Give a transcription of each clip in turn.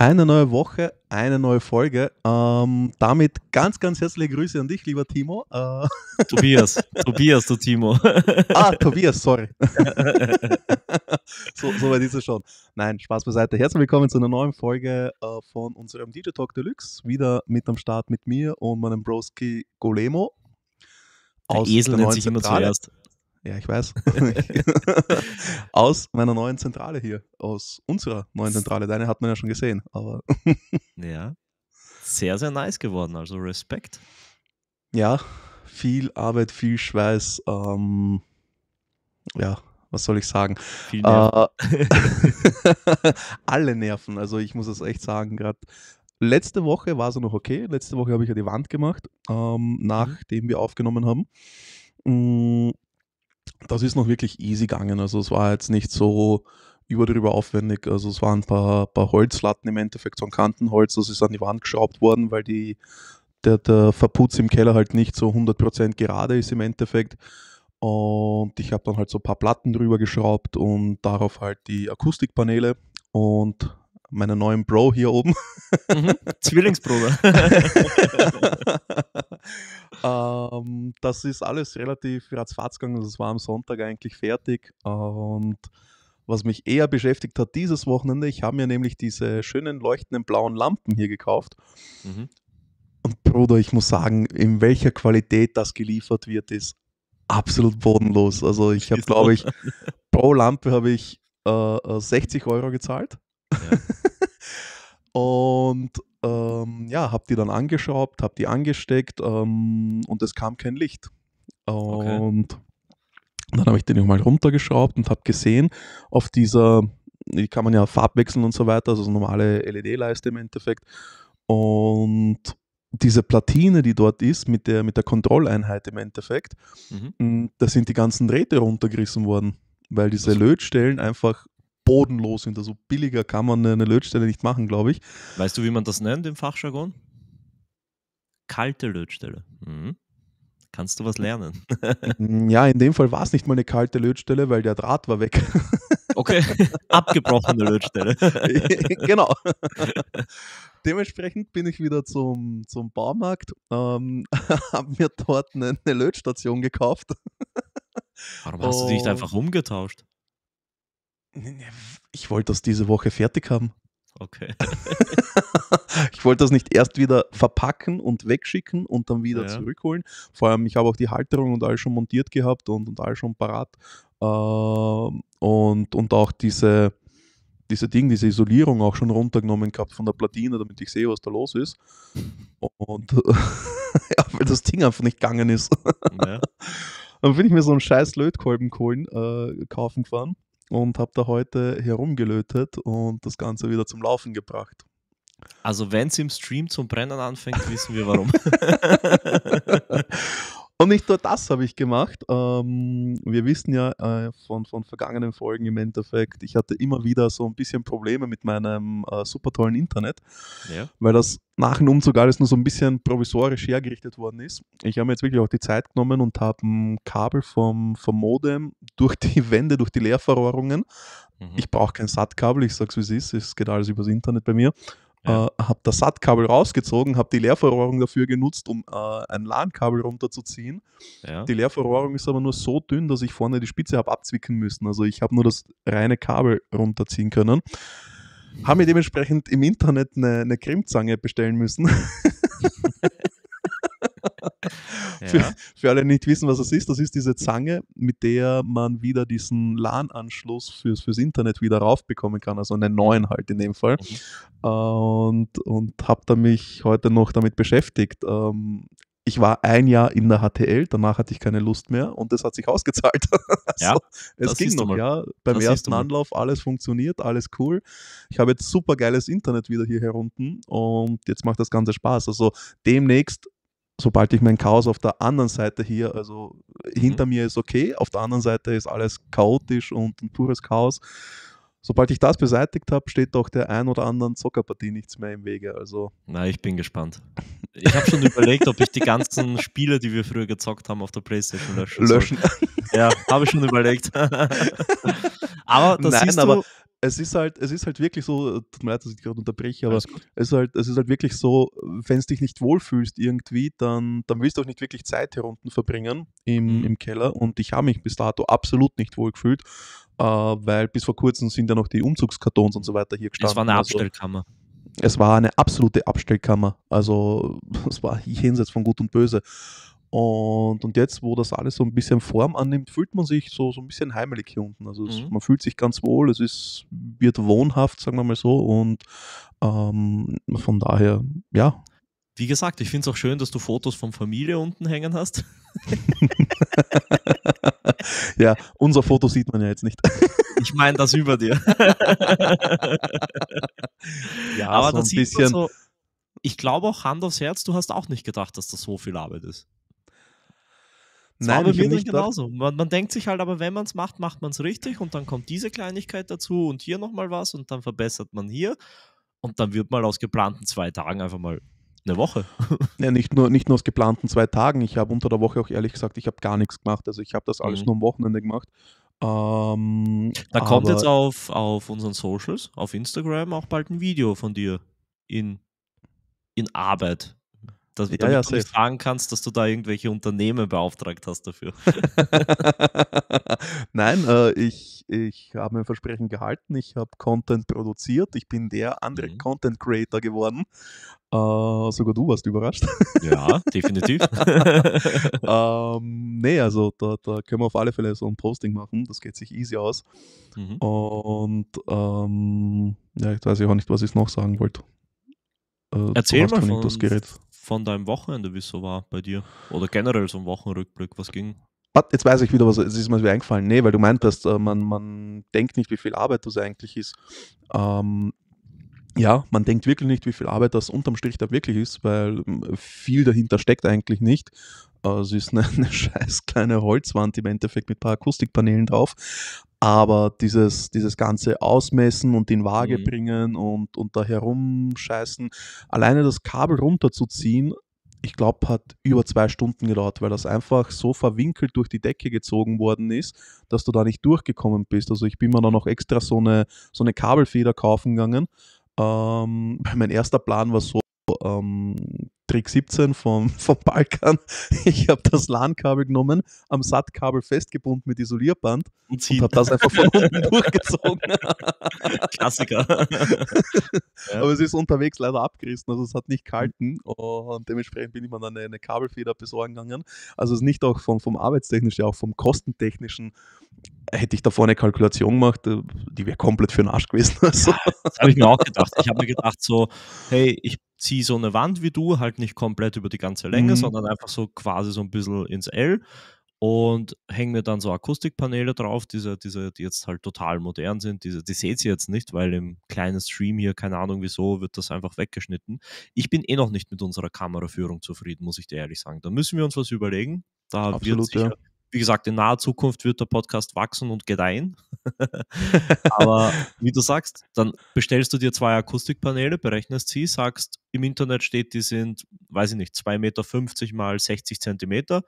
Eine neue Woche, eine neue Folge. Ähm, damit ganz, ganz herzliche Grüße an dich, lieber Timo. Äh Tobias, Tobias, du Timo. ah, Tobias, sorry. so, so weit ist es schon. Nein, Spaß beiseite. Herzlich willkommen zu einer neuen Folge äh, von unserem DJ Talk Deluxe. Wieder mit am Start mit mir und meinem Broski Golemo. Aus der Esel der nennt sich immer zuerst. Ja, ich weiß. aus meiner neuen Zentrale hier. Aus unserer neuen Zentrale. Deine hat man ja schon gesehen, aber. ja. Sehr, sehr nice geworden. Also Respekt. Ja, viel Arbeit, viel Schweiß. Ähm, ja, was soll ich sagen? Viel Nerven. Äh, alle Nerven. Also ich muss es echt sagen, gerade letzte Woche war es noch okay. Letzte Woche habe ich ja die Wand gemacht, ähm, mhm. nachdem wir aufgenommen haben. Mm, das ist noch wirklich easy gegangen. Also es war jetzt nicht so überdrüber aufwendig. Also es waren ein paar, paar Holzlatten im Endeffekt, so ein Kantenholz, das ist an die Wand geschraubt worden, weil die, der, der Verputz im Keller halt nicht so 100% gerade ist im Endeffekt. Und ich habe dann halt so ein paar Platten drüber geschraubt und darauf halt die Akustikpaneele. Und meiner neuen Bro hier oben. Mhm. Zwillingsbruder. ähm, das ist alles relativ ratzfatz gegangen. Also es war am Sonntag eigentlich fertig. Und was mich eher beschäftigt hat dieses Wochenende, ich habe mir nämlich diese schönen leuchtenden blauen Lampen hier gekauft. Mhm. Und Bruder, ich muss sagen, in welcher Qualität das geliefert wird, ist absolut bodenlos. Also ich habe, glaube ich, pro Lampe habe ich äh, 60 äh, Euro gezahlt. Und ähm, ja, habe die dann angeschraubt, habe die angesteckt ähm, und es kam kein Licht. Und okay. dann habe ich den nochmal runtergeschraubt und habe gesehen, auf dieser, die kann man ja farbwechseln und so weiter, also so normale LED-Leiste im Endeffekt. Und diese Platine, die dort ist, mit der, mit der Kontrolleinheit im Endeffekt, mhm. Hm, da sind die ganzen Drähte runtergerissen worden, weil diese Lötstellen einfach bodenlos sind. Also billiger kann man eine Lötstelle nicht machen, glaube ich. Weißt du, wie man das nennt im Fachjargon? Kalte Lötstelle. Mhm. Kannst du was lernen? ja, in dem Fall war es nicht mal eine kalte Lötstelle, weil der Draht war weg. Okay, abgebrochene Lötstelle. genau. Dementsprechend bin ich wieder zum, zum Baumarkt, ähm, habe mir dort eine, eine Lötstation gekauft. Warum hast du dich einfach umgetauscht? Ich wollte das diese Woche fertig haben. Okay. ich wollte das nicht erst wieder verpacken und wegschicken und dann wieder ja. zurückholen. Vor allem, ich habe auch die Halterung und alles schon montiert gehabt und, und alles schon parat. Ähm, und, und auch diese, diese Ding, diese Isolierung auch schon runtergenommen gehabt von der Platine, damit ich sehe, was da los ist. Und ja, weil das Ding einfach nicht gegangen ist. Ja. Dann bin ich mir so einen scheiß Lötkolben holen, äh, kaufen gefahren und habe da heute herumgelötet und das Ganze wieder zum Laufen gebracht. Also wenn es im Stream zum Brennen anfängt, wissen wir warum. Und nicht nur das habe ich gemacht. Ähm, wir wissen ja äh, von, von vergangenen Folgen im Endeffekt, ich hatte immer wieder so ein bisschen Probleme mit meinem äh, super tollen Internet, ja. weil das nach dem Umzug alles nur so ein bisschen provisorisch hergerichtet worden ist. Ich habe mir jetzt wirklich auch die Zeit genommen und habe ein Kabel vom, vom Modem durch die Wände, durch die Leerverrohrungen. Mhm. Ich brauche kein SAT-Kabel, ich sage es wie es ist, es geht alles übers Internet bei mir ja. Äh, habe das SAT-Kabel rausgezogen, habe die Leerverrohrung dafür genutzt, um äh, ein LAN-Kabel runterzuziehen. Ja. Die Leerverrohrung ist aber nur so dünn, dass ich vorne die Spitze habe abzwicken müssen. Also ich habe nur das reine Kabel runterziehen können. Habe mir dementsprechend im Internet eine, eine Grimmzange bestellen müssen. Ja. Für, alle, die nicht wissen, was das ist, das ist diese Zange, mit der man wieder diesen LAN-Anschluss fürs, fürs Internet wieder raufbekommen kann, also einen neuen halt in dem Fall. Mhm. Und, und habe da mich heute noch damit beschäftigt. Ähm, ich war ein Jahr in der HTL, danach hatte ich keine Lust mehr und das hat sich ausgezahlt. ja, also, es ging noch, ja. Beim das ersten Anlauf alles funktioniert, alles cool. Ich habe jetzt super geiles Internet wieder hier herunten und jetzt macht das Ganze Spaß. Also demnächst sobald ich mein Chaos auf der anderen Seite hier, also mhm. hinter mhm. mir ist okay, auf der anderen Seite ist alles chaotisch und ein pures Chaos. Sobald ich das beseitigt habe, steht doch der ein oder anderen Zockerpartie nichts mehr im Wege. Also. Na, ich bin gespannt. Ich habe schon überlegt, ob ich die ganzen Spiele, die wir früher gezockt haben, auf der Playstation löschen. Löschen. Soll. Ja, habe ich schon überlegt. aber das Nein, aber es ist halt, es ist halt wirklich so, tut mir leid, dass ich gerade unterbreche, aber es ist, halt, es ist halt wirklich so, wenn es dich nicht wohlfühlst irgendwie, dann, dann willst du auch nicht wirklich Zeit hier unten verbringen im, mhm. im Keller und ich habe mich bis dato absolut nicht wohlgefühlt, äh, weil bis vor kurzem sind ja noch die Umzugskartons und so weiter hier gestanden. Es war eine also Abstellkammer. Also, es war eine absolute Abstellkammer. Also es war jenseits von Gut und Böse. Und, und jetzt, wo das alles so ein bisschen Form annimmt, fühlt man sich so, so ein bisschen heimelig hier unten. Also es, mhm. man fühlt sich ganz wohl, es ist, wird wohnhaft, sagen wir mal so. Und ähm, von daher, ja. Wie gesagt, ich finde es auch schön, dass du Fotos von Familie unten hängen hast. ja, unser Foto sieht man ja jetzt nicht. ich meine das über dir. ja, aber so das ein bisschen. So, ich glaube auch Hand aufs Herz, du hast auch nicht gedacht, dass das so viel Arbeit ist. Nein, war bei mir nicht genauso. Man, man, denkt sich halt, aber wenn man es macht, macht man es richtig und dann kommt diese Kleinigkeit dazu und hier nochmal was und dann verbessert man hier und dann wird mal aus geplanten zwei Tagen einfach mal eine Woche. ja, nicht nur, nicht nur aus geplanten zwei Tagen. Ich habe unter der Woche auch ehrlich gesagt, ich habe gar nichts gemacht. Also ich habe das alles mhm. nur am Wochenende gemacht. Ähm, da kommt jetzt auf, auf unseren Socials, auf Instagram auch bald ein Video von dir in, in Arbeit dass, ja, ja, du nicht sagen kannst, dass du da irgendwelche Unternehmen beauftragt hast dafür. Nein, äh, ich, ich habe mein Versprechen gehalten, ich habe Content produziert, ich bin der andere mhm. Content Creator geworden. Äh, sogar du warst überrascht. ja, definitiv. ähm, nee, also da, da, können wir auf alle Fälle so ein Posting machen, das geht sich easy aus. Mhm. Und ähm, ja, jetzt weiß ich auch nicht, was ich noch sagen wollte. Äh, Erzähl mal von, das Gerät von deinem Wochenende, wie es so war bei dir? Oder generell so ein Wochenrückblick, was ging? Jetzt weiß ich wieder, was es ist mir wieder eingefallen. Nee, weil du meintest, äh, man, man denkt nicht, wie viel Arbeit das eigentlich ist. Ähm, ja, man denkt wirklich nicht, wie viel Arbeit das unterm Strich da wirklich ist, weil ähm, viel dahinter steckt eigentlich nicht. Äh, es ist eine, eine, scheiß kleine Holzwand im Endeffekt mit ein paar Akustikpanelen drauf. Aber dieses, dieses ganze Ausmessen und in Waage mhm. bringen und, und da herumscheißen, alleine das Kabel runterzuziehen, ich glaube, hat über zwei Stunden gedauert, weil das einfach so verwinkelt durch die Decke gezogen worden ist, dass du da nicht durchgekommen bist. Also ich bin mir dann noch extra so eine, so eine Kabelfeder kaufen gegangen. Ähm, mein erster Plan war so, ähm, Trick 17 vom, vom Balkan. Ich habe das LAN-Kabel genommen, am SAT-Kabel festgebunden mit Isolierband und, und habe das einfach von unten durchgezogen. Klassiker. Aber es ist unterwegs leider abgerissen, also es hat nicht gehalten und dementsprechend bin ich mir dann eine, eine Kabelfeder besorgen gegangen. Also es ist nicht auch vom, vom arbeitstechnischen, auch vom kostentechnischen hätte ich davor eine Kalkulation gemacht, äh, die wäre komplett für den Arsch gewesen. Also. Ja, das habe ich mir auch gedacht. Ich habe mir gedacht so, hey, ich zieh so eine Wand wie du, halt nicht komplett über die ganze Länge, mhm. sondern einfach so quasi so ein bisschen ins L und hänge mir dann so Akustikpaneele drauf, diese, diese, die jetzt halt total modern sind. Diese, die seht ihr jetzt nicht, weil im kleinen Stream hier, keine Ahnung wieso, wird das einfach weggeschnitten. Ich bin eh noch nicht mit unserer Kameraführung zufrieden, muss ich dir ehrlich sagen. Da müssen wir uns was überlegen. Da Absolut, wird sicher ja wie gesagt, in naher Zukunft wird der Podcast wachsen und gedeihen. Aber wie du sagst, dann bestellst du dir zwei Akustikpaneele, berechnest sie, sagst, im Internet steht, die sind, weiß ich nicht, 2,50 Meter mal 60 Zentimeter.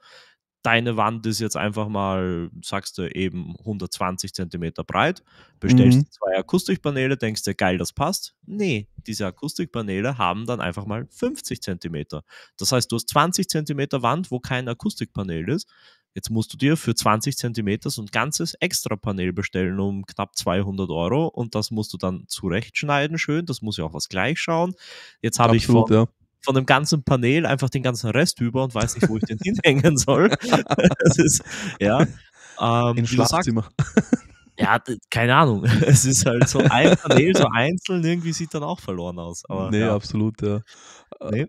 Deine Wand ist jetzt einfach mal, sagst du eben 120 Zentimeter breit, bestellst mhm. zwei Akustikpaneele, denkst dir, geil, das passt. Nee, diese Akustikpaneele haben dann einfach mal 50 Zentimeter. Das heißt, du hast 20 Zentimeter Wand, wo kein Akustikpanel ist Jetzt musst du dir für 20 Zentimeter so ein ganzes extra Extrapanel bestellen um knapp 200 Euro und das musst du dann zurechtschneiden schön. Das muss ja auch was gleich schauen. Jetzt habe ich von, ja. von dem ganzen Panel einfach den ganzen Rest über und weiß nicht, wo ich den hinhängen soll. das ist, ja. Ähm, Im Schlafzimmer. Ja, keine Ahnung. Es ist halt so ein Panel, so einzeln, irgendwie sieht dann auch verloren aus. Aber, nee, ja. absolut, ja. Nee.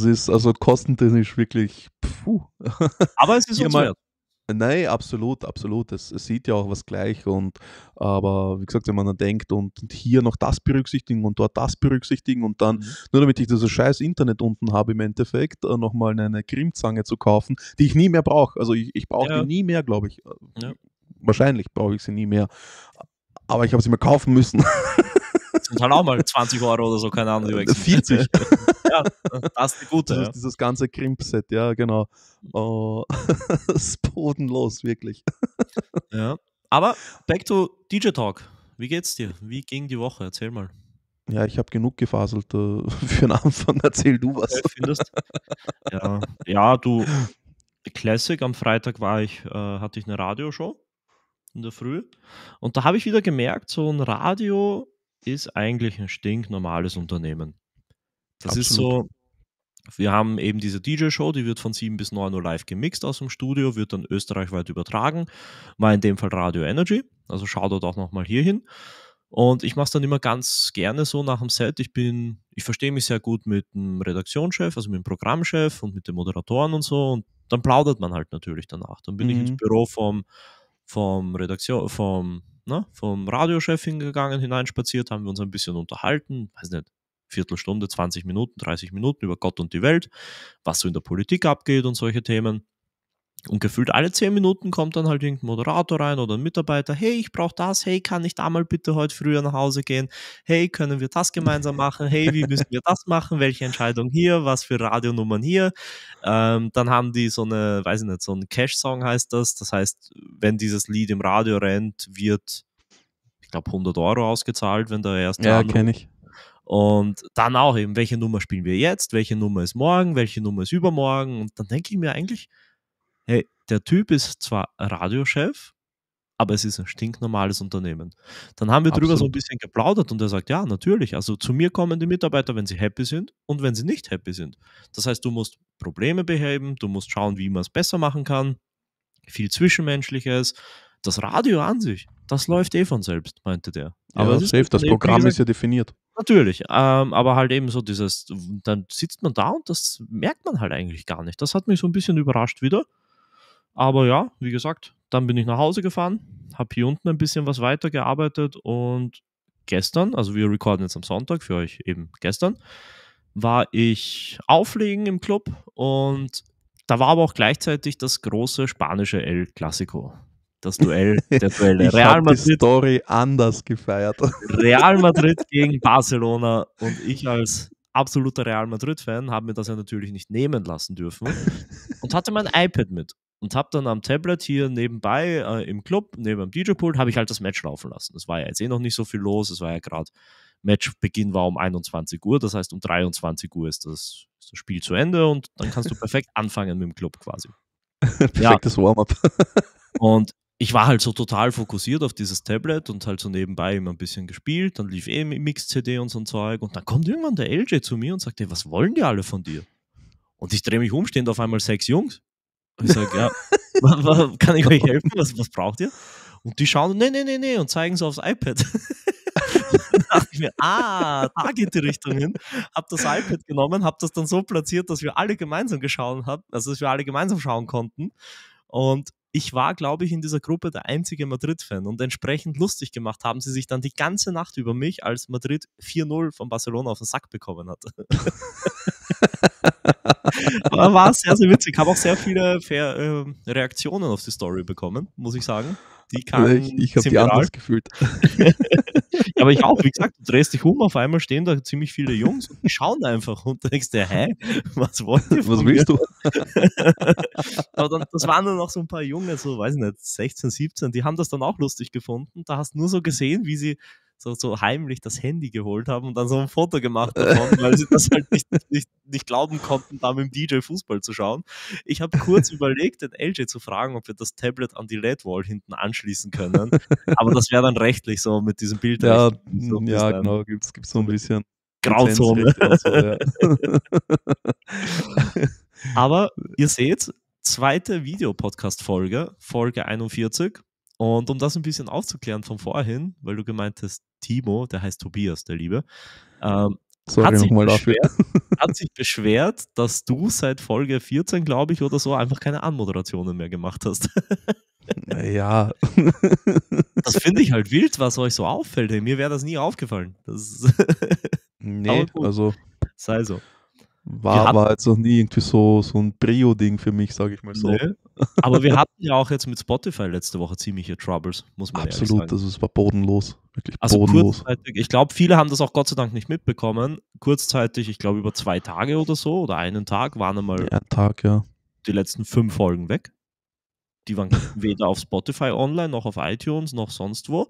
Es ist also kostentechnisch wirklich. Pfuh. Aber es ist uns wert. Nein, absolut, absolut. Es, es, sieht ja auch was gleich. Und aber wie gesagt, wenn man dann denkt und, und hier noch das berücksichtigen und dort das berücksichtigen und dann, mhm. nur damit ich dieses scheiß Internet unten habe im Endeffekt, äh, nochmal eine Grimmzange zu kaufen, die ich nie mehr brauche. Also ich, ich brauche ja. die nie mehr, glaube ich. Ja. Wahrscheinlich brauche ich sie nie mehr. Aber ich habe sie mir kaufen müssen. Sind halt auch mal 20 Euro oder so, keine Ahnung. 40. ja, äh, das ist die gute. Das ja. dieses ganze Krimpset, ja, genau. Mhm. Oh, das ist bodenlos, wirklich. Ja. Aber back to DJ Talk. Wie geht's dir? Wie ging die Woche? Erzähl mal. Ja, ich habe genug gefaselt äh, für den Anfang. Erzähl du was. Ja, ja, du, Classic, am Freitag war ich, äh, hatte ich eine Radioshow in der Früh. Und da habe ich wieder gemerkt, so ein Radio ist eigentlich ein stinknormales Unternehmen. Das Absolut. ist so, wir haben eben diese DJ-Show, die wird von 7 bis 9 Uhr live gemixt aus dem Studio, wird dann österreichweit übertragen, war in dem Fall Radio Energy, also schaut dort auch nochmal hier hin. Und ich mache es dann immer ganz gerne so nach dem Set. Ich bin, ich verstehe mich sehr gut mit dem Redaktionschef, also mit dem Programmchef und mit den Moderatoren und so. Und dann plaudert man halt natürlich danach. Dann bin mhm. ich ins mhm. Büro vom, vom Redaktion, vom, ne, vom Radiochef hingegangen, hineinspaziert, haben wir uns ein bisschen unterhalten, weiß nicht, Viertelstunde, 20 Minuten, 30 Minuten über Gott und die Welt, was so in der Politik abgeht und solche Themen. Und gefühlt alle 10 Minuten kommt dann halt irgendein Moderator rein oder ein Mitarbeiter. Hey, ich brauche das. Hey, kann ich da mal bitte heute früher nach Hause gehen? Hey, können wir das gemeinsam machen? Hey, wie müssen wir das machen? Welche Entscheidung hier? Was für Radionummern hier? Ähm, dann haben die so eine, weiß ich nicht, so ein Cash-Song heißt das. Das heißt, wenn dieses Lied im Radio rennt, wird, ich glaube, 100 Euro ausgezahlt, wenn der erste. Ja, kenne ich und dann auch eben, welche Nummer spielen wir jetzt, welche Nummer ist morgen, welche Nummer ist übermorgen. Und dann denke ich mir eigentlich, hey, der Typ ist zwar Radiochef, aber es ist ein stinknormales Unternehmen. Dann haben wir Absolut. drüber so ein bisschen geplaudert und er sagt, ja, natürlich. Also zu mir kommen die Mitarbeiter, wenn sie happy sind und wenn sie nicht happy sind. Das heißt, du musst Probleme beheben, du musst schauen, wie man es besser machen kann. Viel Zwischenmenschliches. Das Radio an sich, das läuft eh von selbst, meinte der. Aber ja, safe, das Programm ist ja definiert. Natürlich, ähm, aber halt eben so dieses, dann sitzt man da und das merkt man halt eigentlich gar nicht. Das hat mich so ein bisschen überrascht wieder. Aber ja, wie gesagt, dann bin ich nach Hause gefahren, habe hier unten ein bisschen was weitergearbeitet und gestern, also wir recorden jetzt am Sonntag für euch eben gestern, war ich auflegen im Club und da war aber auch gleichzeitig das große spanische El Clásico das Duell, der Duell. ich Real Madrid, die Story anders gefeiert. Real Madrid gegen Barcelona und ich als absoluter Real Madrid-Fan habe mir das ja natürlich nicht nehmen lassen dürfen und hatte mein iPad mit und habe dann am Tablet hier nebenbei äh, im Club, neben dem DJ-Pult, habe ich halt das Match laufen lassen. Es war ja jetzt eh noch nicht so viel los, es war ja gerade, Matchbeginn war um 21 Uhr, das heißt um 23 Uhr ist das, ist das Spiel zu Ende und dann kannst du perfekt anfangen mit dem Club quasi. Perfektes ja. Warm-up. und ich war halt so total fokussiert auf dieses Tablet und halt so nebenbei immer ein bisschen gespielt. Dann lief eh Mix-CD und so ein Zeug. Und dann kommt irgendwann der LJ zu mir und sagt, ey, was wollen die alle von dir? Und ich drehe mich um, stehen auf einmal sechs Jungs. Und ich sage, ja, kann ich euch helfen? Was, was braucht ihr? Und die schauen, nee, nee, nee, nee, und zeigen so aufs iPad. dachte ich mir, ah, da geht die Richtung hin. Hab das iPad genommen, hab das dann so platziert, dass wir alle gemeinsam geschaut haben, also dass wir alle gemeinsam schauen konnten. Und ich war, glaube ich, in dieser Gruppe der einzige Madrid-Fan und entsprechend lustig gemacht haben sie sich dann die ganze Nacht über mich, als Madrid 4-0 von Barcelona auf den Sack bekommen hat. Aber war sehr, sehr witzig. Habe auch sehr viele ähm, Reaktionen auf die Story bekommen, muss ich sagen. Die kann ich ich habe die anders gefühlt. aber ich auch, wie gesagt, du drehst dich um, auf einmal stehen da ziemlich viele Jungs und die schauen einfach und denkst dir, hä, was wollt ihr Was willst mir? du? aber dann, das waren dann noch so ein paar Junge, so weiß ich nicht, 16, 17, die haben das dann auch lustig gefunden. Da hast du nur so gesehen, wie sie so, so heimlich das Handy geholt haben und dann so ein Foto gemacht haben, weil sie das halt nicht, nicht, nicht glauben konnten, da mit dem DJ Fußball zu schauen. Ich habe kurz überlegt, den LJ zu fragen, ob wir das Tablet an die LED-Wall hinten anschließen können. Aber das wäre dann rechtlich so mit diesem Bild. Ja, mm, genau, so ja genau, gibt es so ein bisschen. Grauzone. So, ja. Aber ihr seht, zweite Videopodcast-Folge, Folge 41. Und um das ein bisschen aufzuklären von vorhin, weil du gemeint hast, Timo, der heißt Tobias, der Liebe, ähm, hat, sich beschwert, hat sich beschwert, dass du seit Folge 14, glaube ich, oder so einfach keine Anmoderationen mehr gemacht hast. Naja. Das finde ich halt wild, was euch so auffällt. Mir wäre das nie aufgefallen. Das nee, also. Sei so. War wir aber jetzt noch nie irgendwie so, so ein Brio-Ding für mich, sage ich mal so. Nee. Aber wir hatten ja auch jetzt mit Spotify letzte Woche ziemliche Troubles, muss man Absolut, ehrlich sagen. Absolut, also es war bodenlos. Wirklich also bodenlos. ich glaube, viele haben das auch Gott sei Dank nicht mitbekommen. Kurzzeitig, ich glaube über zwei Tage oder so oder einen Tag waren einmal ja, Tag, ja. die letzten fünf Folgen weg. Die waren weder auf Spotify online, noch auf iTunes, noch sonst wo.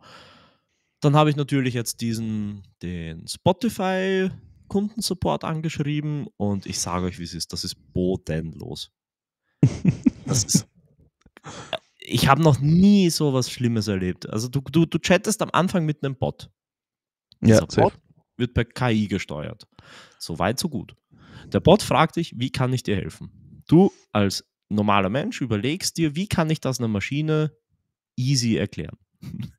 Dann habe ich natürlich jetzt diesen, den Spotify Kundensupport angeschrieben und ich sage euch, wie es ist, das ist bodenlos. Das ist, äh, ich habe noch nie so was Schlimmes erlebt. Also du, du, du chattest am Anfang mit einem Bot. Dieser ja, Bot wird per KI gesteuert. So weit, so gut. Der Bot fragt dich, wie kann ich dir helfen? Du als normaler Mensch überlegst dir, wie kann ich das einer Maschine easy erklären?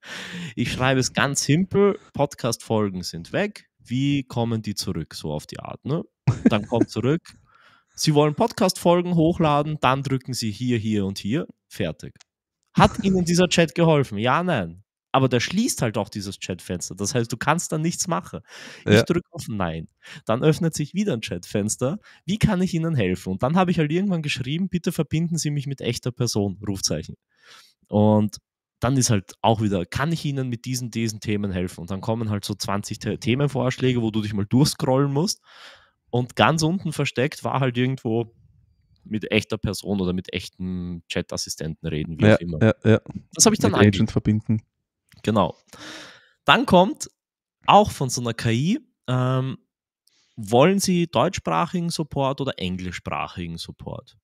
Ich schreibe es ganz simpel, Podcast-Folgen sind weg, wie kommen die zurück, so auf die Art. Ne? Dann kommt zurück, sie wollen Podcast-Folgen hochladen, dann drücken sie hier, hier und hier, fertig. Hat ihnen dieser Chat geholfen? Ja, nein. Aber der schließt halt auch dieses Chatfenster. Das heißt, du kannst dann nichts machen. Ich ja. drücke auf Nein. Dann öffnet sich wieder ein Chatfenster. Wie kann ich Ihnen helfen? Und dann habe ich halt irgendwann geschrieben, bitte verbinden Sie mich mit echter Person, Rufzeichen. Und dann ist halt auch wieder, kann ich Ihnen mit diesen, diesen Themen helfen? Und dann kommen halt so 20 Themenvorschläge, wo du dich mal durchscrollen musst. Und ganz unten versteckt war halt irgendwo mit echter Person oder mit echten Chat-Assistenten reden, wie ja, auch immer. Ja, ja. Das habe ich dann mit Agent verbinden. Genau. Dann kommt auch von so einer KI, ähm, wollen Sie deutschsprachigen Support oder englischsprachigen Support?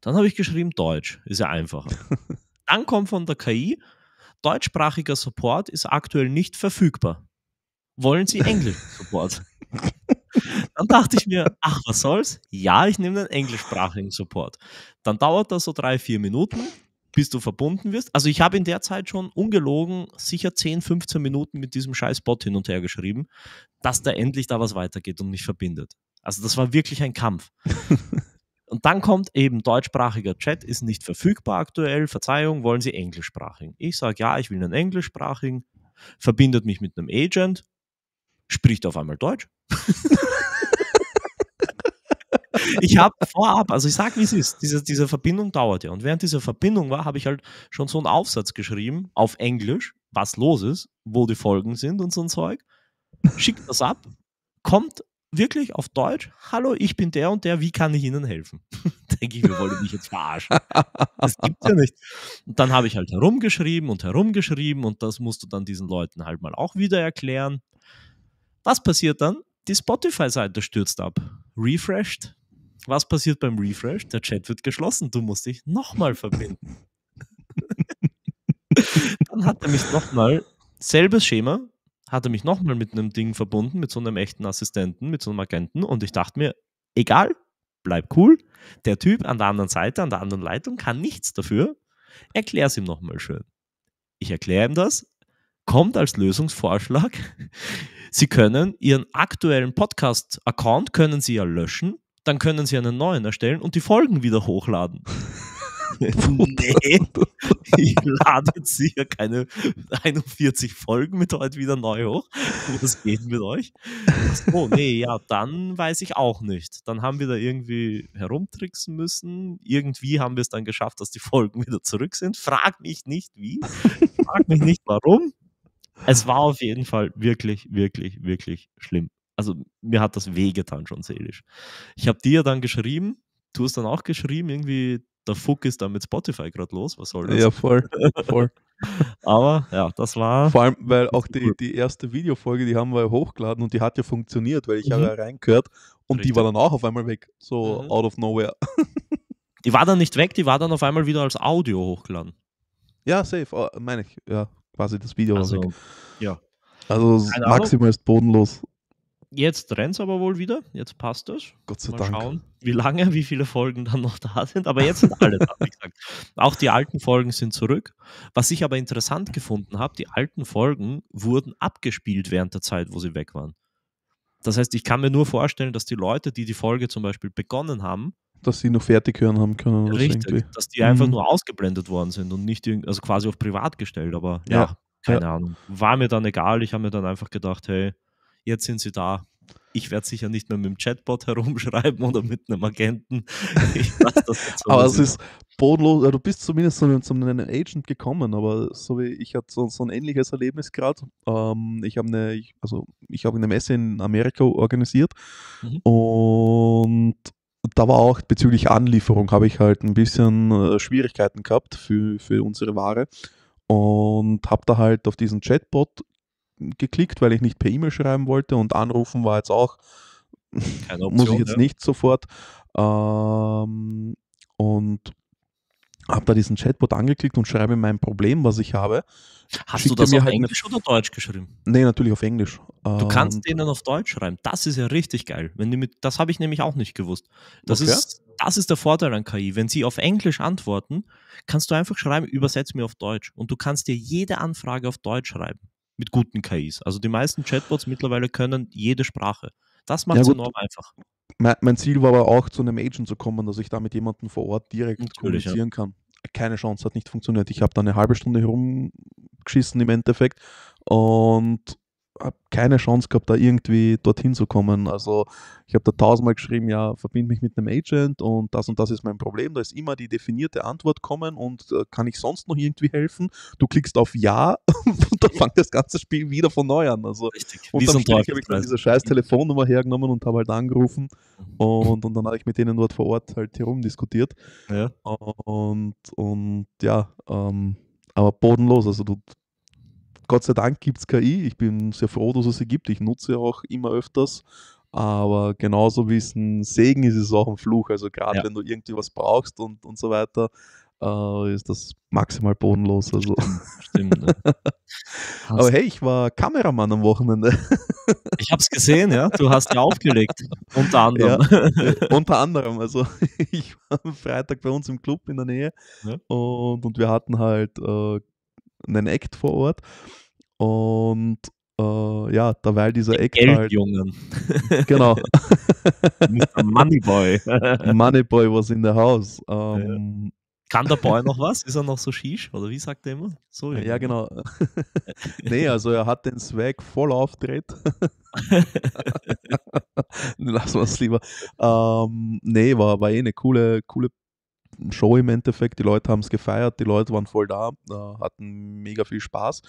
Dann habe ich geschrieben Deutsch, ist ja einfacher. Dann kommt von der KI, deutschsprachiger Support ist aktuell nicht verfügbar. Wollen Sie Englisch-Support? Dann dachte ich mir, ach, was soll's? Ja, ich nehme den englischsprachigen Support. Dann dauert das so drei, vier Minuten, bis du verbunden wirst. Also ich habe in der Zeit schon ungelogen sicher 10, 15 Minuten mit diesem scheiß Bot hin und her geschrieben, dass da endlich da was weitergeht und mich verbindet. Also das war wirklich ein Kampf. Und dann kommt eben deutschsprachiger Chat ist nicht verfügbar aktuell. Verzeihung, wollen Sie englischsprachigen? Ich sage ja, ich will einen englischsprachigen. Verbindet mich mit einem Agent, spricht auf einmal Deutsch. ich habe vorab, also ich sage, wie es ist, diese, diese Verbindung dauert ja. Und während dieser Verbindung war, habe ich halt schon so einen Aufsatz geschrieben auf Englisch, was los ist, wo die Folgen sind und so ein Zeug. Schickt das ab, kommt wirklich auf Deutsch, hallo, ich bin der und der, wie kann ich Ihnen helfen? Denke ich, wir wollen mich jetzt verarschen. Das gibt's ja nicht. Und dann habe ich halt herumgeschrieben und herumgeschrieben und das musst du dann diesen Leuten halt mal auch wieder erklären. Was passiert dann? Die Spotify-Seite stürzt ab. Refreshed. Was passiert beim Refresh? Der Chat wird geschlossen. Du musst dich nochmal verbinden. dann hat er mich nochmal selbes Schema, hat er mich nochmal mit einem Ding verbunden, mit so einem echten Assistenten, mit so einem Agenten. Und ich dachte mir, egal, bleib cool. Der Typ an der anderen Seite, an der anderen Leitung kann nichts dafür. Erklär's ihm nochmal schön. Ich erkläre ihm das. Kommt als Lösungsvorschlag. Sie können Ihren aktuellen Podcast-Account können Sie ja löschen. Dann können Sie einen neuen erstellen und die Folgen wieder hochladen. nee, ich lade jetzt sicher keine 41 Folgen mit heute wieder neu hoch. Was geht mit euch? Oh, nee, ja, dann weiß ich auch nicht. Dann haben wir da irgendwie herumtricksen müssen. Irgendwie haben wir es dann geschafft, dass die Folgen wieder zurück sind. Frag mich nicht wie, frag mich nicht warum. Es war auf jeden Fall wirklich, wirklich, wirklich schlimm. Also mir hat das wehgetan schon seelisch. Ich habe dir dann geschrieben, du hast dann auch geschrieben, irgendwie der Fuck ist da mit Spotify gerade los? Was soll das? Ja, voll. voll. Aber ja, das war. Vor allem, weil auch die, cool. die erste Videofolge, die haben wir hochgeladen und die hat ja funktioniert, weil ich mhm. habe ja reingehört und Richtig. die war dann auch auf einmal weg, so mhm. out of nowhere. die war dann nicht weg, die war dann auf einmal wieder als Audio hochgeladen. Ja, safe, oh, meine ich. Ja, quasi das Video also, war weg. Ja. Also maximal ist bodenlos. Jetzt rennt es aber wohl wieder, jetzt passt das. Gott sei Mal Dank. schauen, wie lange, wie viele Folgen dann noch da sind. Aber jetzt sind alle da, wie gesagt. Auch die alten Folgen sind zurück. Was ich aber interessant gefunden habe, die alten Folgen wurden abgespielt während der Zeit, wo sie weg waren. Das heißt, ich kann mir nur vorstellen, dass die Leute, die die Folge zum Beispiel begonnen haben, dass sie noch fertig hören haben können. Oder richtig, irgendwie. dass die einfach mhm. nur ausgeblendet worden sind und nicht also quasi auf privat gestellt, aber ja, ja keine ja. Ahnung. War mir dann egal, ich habe mir dann einfach gedacht, hey, Jetzt sind sie da. Ich werde sicher nicht mehr mit dem Chatbot herumschreiben oder mit einem Agenten. aber es genau. ist bodenlos. Also du bist zumindest zu einem, zu einem Agent gekommen, aber so wie ich hatte so, so ein ähnliches Erlebnis gerade. Ähm, ich habe eine, also ich habe eine Messe in Amerika organisiert mhm. und da war auch bezüglich Anlieferung habe ich halt ein bisschen äh, Schwierigkeiten gehabt für, für unsere Ware und habe da halt auf diesen Chatbot geklickt, weil ich nicht per E-Mail schreiben wollte und anrufen war jetzt auch, Option, muss ich jetzt ja. Ne? nicht sofort. Ähm, und habe da diesen Chatbot angeklickt und schreibe mein Problem, was ich habe. Hast Schickt du das auf halt Englisch oder Deutsch geschrieben? Nee, natürlich auf Englisch. Du kannst ähm, denen auf Deutsch schreiben. Das ist ja richtig geil. Wenn du mit, das habe ich nämlich auch nicht gewusst. Das, okay. ist, das ist der Vorteil an KI. Wenn sie auf Englisch antworten, kannst du einfach schreiben, übersetz mir auf Deutsch. Und du kannst dir jede Anfrage auf Deutsch schreiben mit guten KIs. Also die meisten Chatbots mittlerweile können jede Sprache. Das macht es ja, enorm einfach. Mein, Ziel war aber auch, zu einem Agent zu kommen, dass ich da mit jemandem vor Ort direkt Natürlich, kommunizieren ja. kann. Keine Chance, hat nicht funktioniert. Ich habe da eine halbe Stunde herumgeschissen im Endeffekt und habe keine Chance gehabt, da irgendwie dorthin zu kommen. Also ich habe da tausendmal geschrieben, ja, verbinde mich mit einem Agent und das und das ist mein Problem. Da ist immer die definierte Antwort kommen und äh, kann ich sonst noch irgendwie helfen? Du klickst auf Ja und dann fängt das ganze Spiel wieder von neu an. Also Richtig. und dann habe ich dann diese scheiß Telefonnummer hergenommen und habe halt angerufen mhm. und, und dann habe ich mit denen dort vor Ort halt herumdiskutiert. Ja. Und, und ja, ähm, aber bodenlos. Also du, Gott sei Dank gibt es KI. Ich bin sehr froh, dass es sie gibt. Ich nutze auch immer öfters. Aber genauso wie es ein Segen ist, ist es auch ein Fluch. Also gerade ja. wenn du irgendwie was brauchst und, und so weiter, äh, ist das maximal bodenlos. Also. Stimmt. Stimmt ne? Aber hey, ich war Kameramann am Wochenende. ich habe es gesehen, ja. Du hast ja aufgelegt, unter anderem. Ja, äh, unter anderem. Also ich war am Freitag bei uns im Club in der Nähe ja. und, und wir hatten halt äh, einen Act vor Ort. Und äh, ja, da weil dieser Act Geldjungen. halt. genau. Moneyboy. Moneyboy was in the house. Ähm, Kann der Boy noch was? Ist er noch so schisch? Oder wie sagt er immer? So ja, genau. nee, also er hat den Swag voll auftritt. Lassen wir es lieber. Ähm, nee, war, war eh eine coole, coole Show im Endeffekt. Die Leute haben es gefeiert, die Leute waren voll da, äh, hatten mega viel Spaß.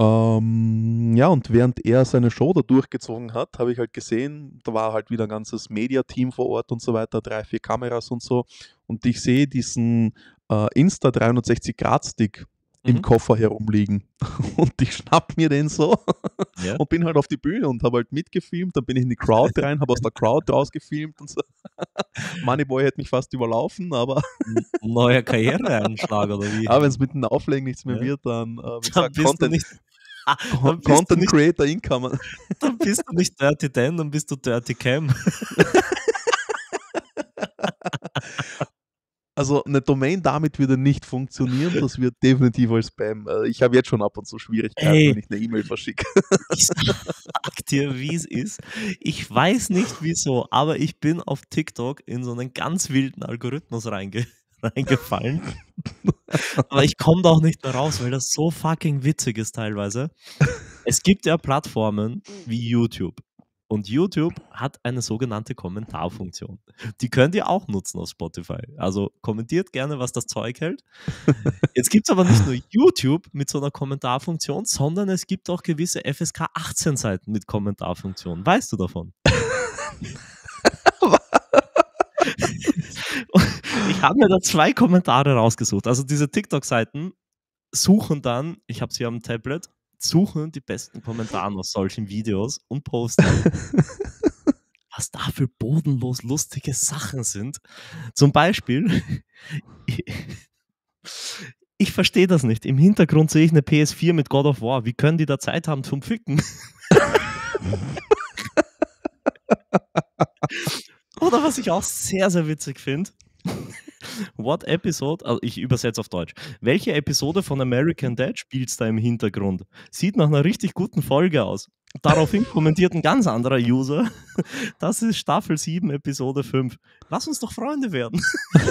Ähm, ja, und während er seine Show da durchgezogen hat, habe ich halt gesehen, da war halt wieder ein ganzes Mediateam vor Ort und so weiter, drei, vier Kameras und so. Und ich sehe diesen äh, Insta 360-Grad-Stick mhm. im Koffer herumliegen. Und ich schnapp mir den so ja. und bin halt auf die Bühne und habe halt mitgefilmt. Dann bin ich in die Crowd rein, habe aus der Crowd rausgefilmt und so. Moneyboy hätte mich fast überlaufen, aber. Neuer Karriereanschlag oder wie? Aber wenn es mit dem Auflegen nichts mehr ja. wird, dann. Äh, dann gesagt, bist Content, ah, du nicht dann Content nicht, Creator Income. Dann bist du nicht Dirty Dan, dann bist du Dirty Cam. Also eine Domain damit würde nicht funktionieren. Das wird definitiv als Spam. Äh, ich habe jetzt schon ab und zu Schwierigkeiten, Ey. wenn ich eine E-Mail verschicke. Ich sag dir, wie es ist. Ich weiß nicht wieso, aber ich bin auf TikTok in so einen ganz wilden Algorithmus reinge reingefallen. aber ich komme da auch nicht mehr raus, weil das so fucking witzig ist teilweise. Es gibt ja Plattformen wie YouTube und YouTube hat eine sogenannte Kommentarfunktion. Die könnt ihr auch nutzen auf Spotify. Also kommentiert gerne, was das Zeug hält. Jetzt gibt es aber nicht nur YouTube mit so einer Kommentarfunktion, sondern es gibt auch gewisse FSK 18 Seiten mit Kommentarfunktion. Weißt du davon? ich habe mir da zwei Kommentare rausgesucht. Also diese TikTok-Seiten suchen dann, ich habe sie am Tablet, suchen die besten Kommentare aus solchen Videos und posten. was da für bodenlos lustige Sachen sind. Zum Beispiel, ich, verstehe das nicht. Im Hintergrund sehe ich eine PS4 mit God of War. Wie können die da Zeit haben zum Ficken? Oder was ich auch sehr, sehr witzig finde. What episode, also ich übersetze auf Deutsch, welche Episode von American Dad spielst du im Hintergrund? Sieht nach einer richtig guten Folge aus. Daraufhin kommentiert ein ganz anderer User, das ist Staffel 7, Episode 5. Lass uns doch Freunde werden.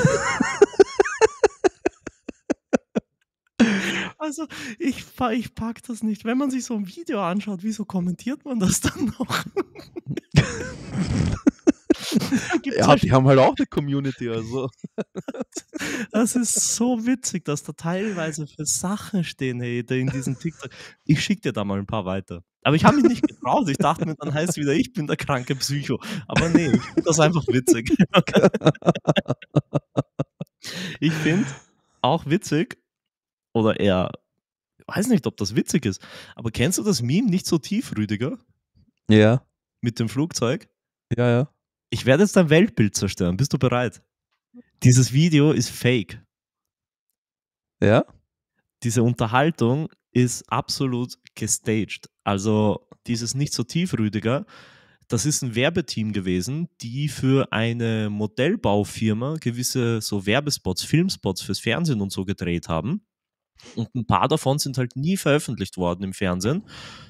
Also ich, ich pack das nicht. Wenn man sich so ein Video anschaut, wieso kommentiert man das dann noch? ja, die haben halt auch eine Community, also. das ist so witzig, dass da teilweise für Sachen stehen, hey, in diesem TikTok. Ich schicke dir da mal ein paar weiter. Aber ich habe mich nicht getraut. Ich dachte mir, dann heißt es wieder, ich bin der kranke Psycho. Aber nee, ich finde das einfach witzig. ich finde auch witzig, oder eher, weiß nicht, ob das witzig ist, aber kennst du das Meme nicht so tief, Rüdiger? Ja. Mit dem Flugzeug? Ja, ja. Ich werde jetzt dein Weltbild zerstören. Bist du bereit? Dieses Video ist fake. Ja? Diese Unterhaltung ist absolut gestaged. Also dieses nicht so tief, Rüdiger. Das ist ein Werbeteam gewesen, die für eine Modellbaufirma gewisse so Werbespots, Filmspots fürs Fernsehen und so gedreht haben. Und ein paar davon sind halt nie veröffentlicht worden im Fernsehen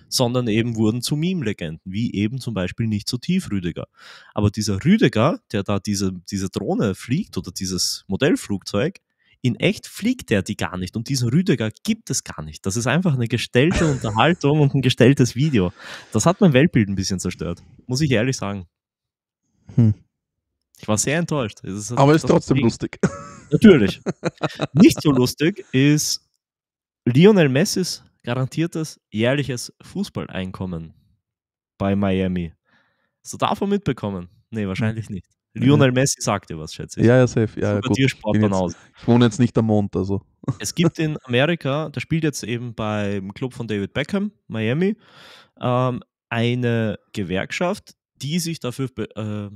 sondern eben wurden zu Meme-Legenden, wie eben zum Beispiel nicht so tief Rüdiger. Aber dieser Rüdiger, der da diese, diese Drohne fliegt oder dieses Modellflugzeug, in echt fliegt der die gar nicht und diesen Rüdiger gibt es gar nicht. Das ist einfach eine gestellte Unterhaltung und ein gestelltes Video. Das hat mein Weltbild ein bisschen zerstört, muss ich ehrlich sagen. Hm. Ich war sehr enttäuscht. Ist, Aber ist trotzdem lustig. Natürlich. Nicht so lustig ist Lionel Messis garantiertes jährliches Fußballeinkommen bei Miami. Hast du davon mitbekommen? Nee, wahrscheinlich hm. nicht. Lionel Messi sagt dir was, schätze ich. Ja, ja, safe. Ja, ja gut. Ich, jetzt, aus. ich wohne jetzt nicht am Mond, also. Es gibt in Amerika, der spielt jetzt eben beim Club von David Beckham, Miami, ähm, eine Gewerkschaft, die sich dafür äh,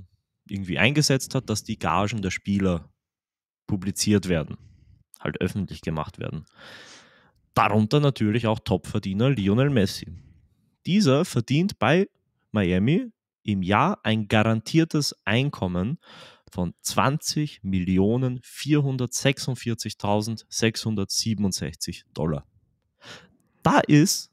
irgendwie eingesetzt hat, dass die Gagen der Spieler publiziert werden, halt öffentlich gemacht werden. Darunter natürlich auch Topverdiener Lionel Messi. Dieser verdient bei Miami im Jahr ein garantiertes Einkommen von 20.446.667 Dollar. Da ist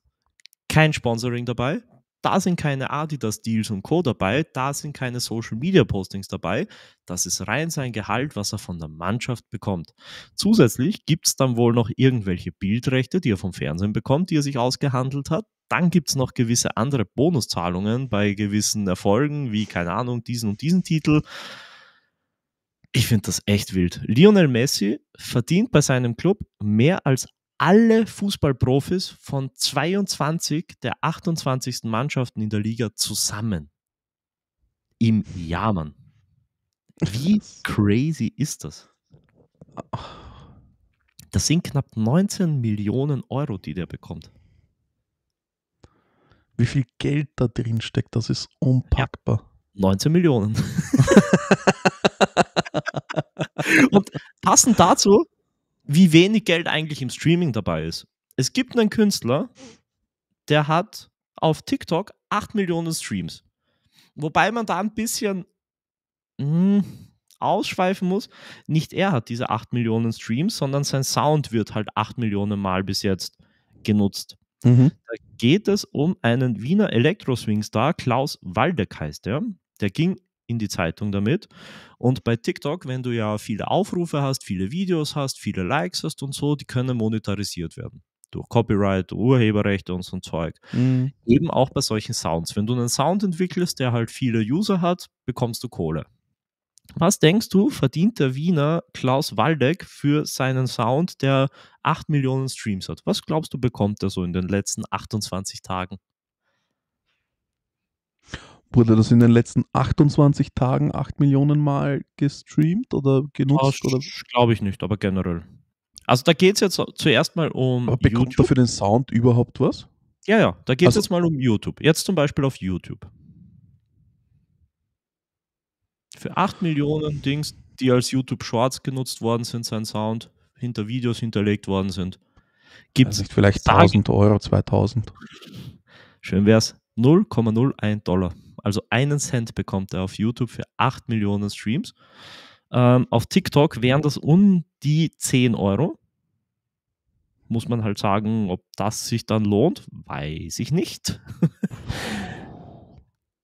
kein Sponsoring dabei, da sind keine Adidas-Deals und Co. dabei, da sind keine Social-Media-Postings dabei. Das ist rein sein Gehalt, was er von der Mannschaft bekommt. Zusätzlich gibt es dann wohl noch irgendwelche Bildrechte, die er vom Fernsehen bekommt, die er sich ausgehandelt hat. Dann gibt es noch gewisse andere Bonuszahlungen bei gewissen Erfolgen, wie, keine Ahnung, diesen und diesen Titel. Ich finde das echt wild. Lionel Messi verdient bei seinem Club mehr als alle Fußballprofis von 22 der 28. Mannschaften in der Liga zusammen. Im Jahr, Mann. Wie crazy ist das? Das sind knapp 19 Millionen Euro, die der bekommt. Wie viel Geld da drin steckt, das ist unpackbar. Ja, 19 Millionen. Und passend dazu wie wenig Geld eigentlich im Streaming dabei ist. Es gibt einen Künstler, der hat auf TikTok 8 Millionen Streams. Wobei man da ein bisschen mh, hm, ausschweifen muss. Nicht er hat diese 8 Millionen Streams, sondern sein Sound wird halt 8 Millionen Mal bis jetzt genutzt. Mhm. Da geht es um einen Wiener Elektro-Swing-Star, Klaus Waldeck heißt er. Der ging in die Zeitung damit. Und bei TikTok, wenn du ja viele Aufrufe hast, viele Videos hast, viele Likes hast und so, die können monetarisiert werden. Durch Copyright, Urheberrechte und so ein Zeug. Mhm. Eben auch bei solchen Sounds. Wenn du einen Sound entwickelst, der halt viele User hat, bekommst du Kohle. Was denkst du, verdient der Wiener Klaus Waldeck für seinen Sound, der 8 Millionen Streams hat? Was glaubst du, bekommt er so in den letzten 28 Tagen? Wurde das in den letzten 28 Tagen 8 Millionen Mal gestreamt oder genutzt? Glaube ich nicht, aber generell. Also da geht es jetzt zuerst mal um. Aber bekommt YouTube. da für den Sound überhaupt was? Ja, ja, da geht es also, jetzt mal um YouTube. Jetzt zum Beispiel auf YouTube. Für 8 Millionen Dings, die als YouTube Shorts genutzt worden sind, sein Sound, hinter Videos hinterlegt worden sind. Gibt es also vielleicht 1000 Euro, 2000? Schön wär's. 0,01 Dollar also einen Cent bekommt er auf YouTube für 8 Millionen Streams. Ähm, auf TikTok wären das um die 10 Euro. Muss man halt sagen, ob das sich dann lohnt, weiß ich nicht.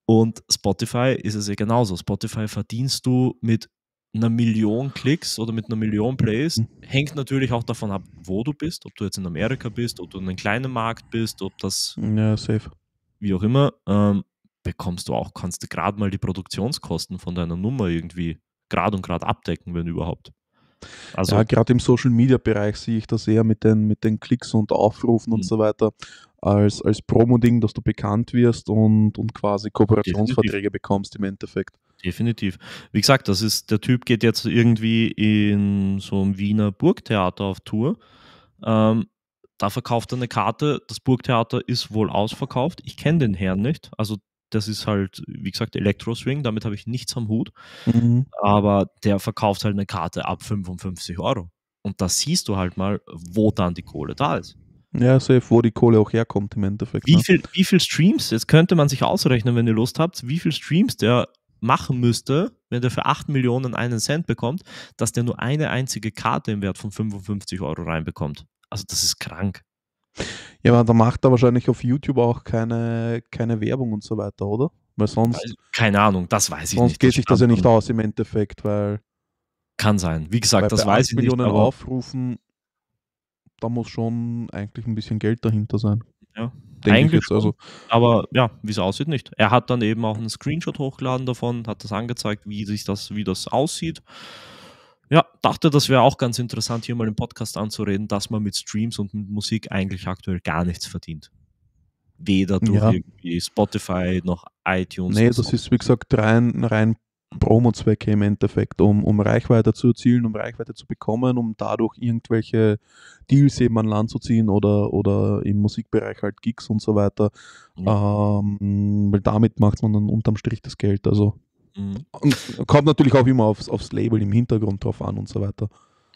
Und Spotify ist es ja genauso. Spotify verdienst du mit einer Million Klicks oder mit einer Million Plays. Mhm. Hängt natürlich auch davon ab, wo du bist, ob du jetzt in Amerika bist, ob du in einem kleinen Markt bist, ob das. Ja, safe. Wie auch immer. Ähm, bekommst du auch, kannst du gerade mal die Produktionskosten von deiner Nummer irgendwie gerade und gerade abdecken, wenn überhaupt. Also ja, gerade im Social Media Bereich sehe ich das eher mit den, mit den Klicks und Aufrufen und mhm. so weiter als, als Promo-Ding, dass du bekannt wirst und, und quasi Kooperationsverträge Definitiv. bekommst im Endeffekt. Definitiv. Wie gesagt, das ist, der Typ geht jetzt irgendwie in so einem Wiener Burgtheater auf Tour. Ähm, da verkauft er eine Karte. Das Burgtheater ist wohl ausverkauft. Ich kenne den Herrn nicht. Also das ist halt, wie gesagt, Elektro-Swing, damit habe ich nichts am Hut. Mhm. Aber der verkauft halt eine Karte ab 55 Euro. Und da siehst du halt mal, wo dann die Kohle da ist. Ja, safe, wo die Kohle auch herkommt im Endeffekt. Wie, ne? viel, wie viel Streams, jetzt könnte man sich ausrechnen, wenn ihr Lust habt, wie viel Streams der machen müsste, wenn der für 8 Millionen einen Cent bekommt, dass der nur eine einzige Karte im Wert von 55 Euro reinbekommt. Also das ist krank. Ja, aber da macht er wahrscheinlich auf YouTube auch keine, keine Werbung und so weiter, oder? Weil sonst. Also, keine Ahnung, das weiß ich sonst nicht. Sonst geht sich das ja nicht aus im Endeffekt, weil. Kann sein. Wie gesagt, das weiß ich Millionen nicht. Millionen aufrufen, da muss schon eigentlich ein bisschen Geld dahinter sein. Ja. Eigentlich also schon, also. Aber ja, wie es aussieht, nicht. Er hat dann eben auch einen Screenshot hochgeladen davon, hat das angezeigt, wie sich das, wie das aussieht. Ja, dachte, das wäre auch ganz interessant, hier mal im Podcast anzureden, dass man mit Streams und mit Musik eigentlich aktuell gar nichts verdient. Weder durch ja. irgendwie Spotify noch iTunes. Nee, das so. ist wie gesagt rein, rein Promo-Zwecke im Endeffekt, um, um Reichweite zu erzielen, um Reichweite zu bekommen, um dadurch irgendwelche Deals eben an Land zu ziehen oder, oder im Musikbereich halt Gigs und so weiter. Ja. Ähm, weil damit macht man dann unterm Strich das Geld. Also Mhm. kommt natürlich auch immer aufs, aufs Label im Hintergrund drauf an und so weiter.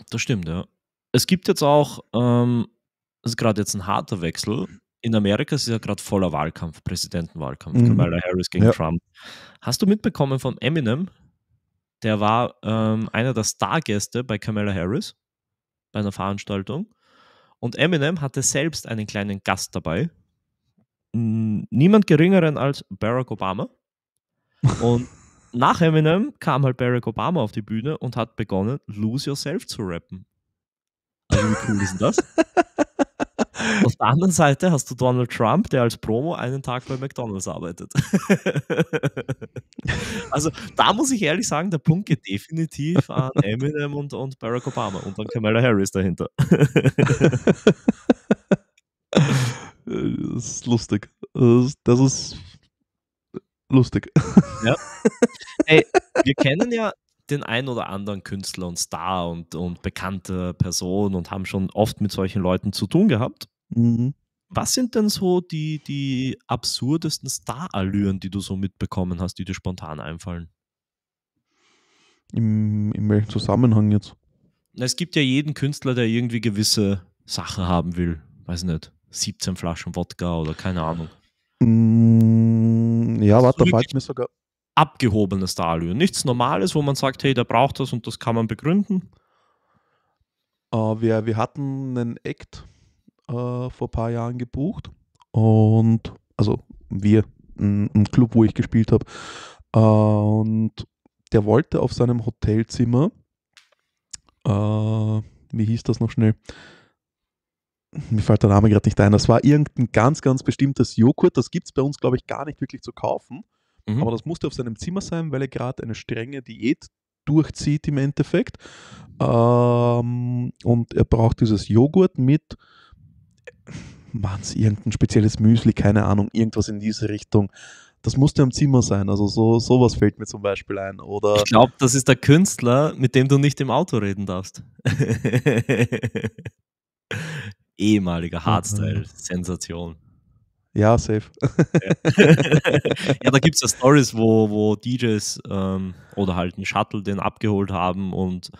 Das stimmt, ja. Es gibt jetzt auch, ähm, das ist gerade jetzt ein harter Wechsel. In Amerika ist ja gerade voller Wahlkampf, Präsidentenwahlkampf, mhm. Kamala Harris gegen ja. Trump. Hast du mitbekommen von Eminem? Der war ähm, einer der Stargäste bei Kamala Harris bei einer Veranstaltung. Und Eminem hatte selbst einen kleinen Gast dabei. Niemand geringeren als Barack Obama. Und nach Eminem kam halt Barack Obama auf die Bühne und hat begonnen, Lose Yourself zu rappen. Also wie cool ist denn das? Auf der anderen Seite hast du Donald Trump, der als Promo einen Tag bei McDonalds arbeitet. also da muss ich ehrlich sagen, der Punkt geht definitiv an Eminem und, und Barack Obama und dann Kamala Harris dahinter. das ist lustig. Das ist lustig. Ja. Ey, wir kennen ja den einen oder anderen Künstler und Star und, und bekannte Person und haben schon oft mit solchen Leuten zu tun gehabt. Mhm. Was sind denn so die, die absurdesten Star-Allüren, die du so mitbekommen hast, die dir spontan einfallen? Im, in welchem Zusammenhang jetzt? Es gibt ja jeden Künstler, der irgendwie gewisse Sachen haben will. Weiß nicht, 17 Flaschen Wodka oder keine Ahnung. Mhm. Ja, warte, da fällt mir sogar. Abgehobenes Darlehen. Nichts Normales, wo man sagt, hey, der braucht das und das kann man begründen. Uh, wir, wir hatten einen Act uh, vor ein paar Jahren gebucht und also wir, ein Club, wo ich gespielt habe. Uh, äh, und der wollte auf seinem Hotelzimmer, wie hieß das noch schnell? mir fällt der Name gerade nicht ein, das war irgendein ganz, ganz bestimmtes Joghurt. Das gibt es bei uns, glaube ich, gar nicht wirklich zu kaufen. Mhm. Aber das musste auf seinem Zimmer sein, weil er gerade eine strenge Diät durchzieht im Endeffekt. Ähm, und er braucht dieses Joghurt mit, man, irgendein spezielles Müsli, keine Ahnung, irgendwas in diese Richtung. Das musste am Zimmer sein. Also so, sowas fällt mir zum Beispiel ein. Oder ich glaube, das ist der Künstler, mit dem du nicht im Auto reden darfst. ehemalige mhm. Hardstyle-Sensation. Ja, safe. Ja, ja da gibt es ja Stories, wo, wo DJs ähm, oder halt ein Shuttle den abgeholt haben und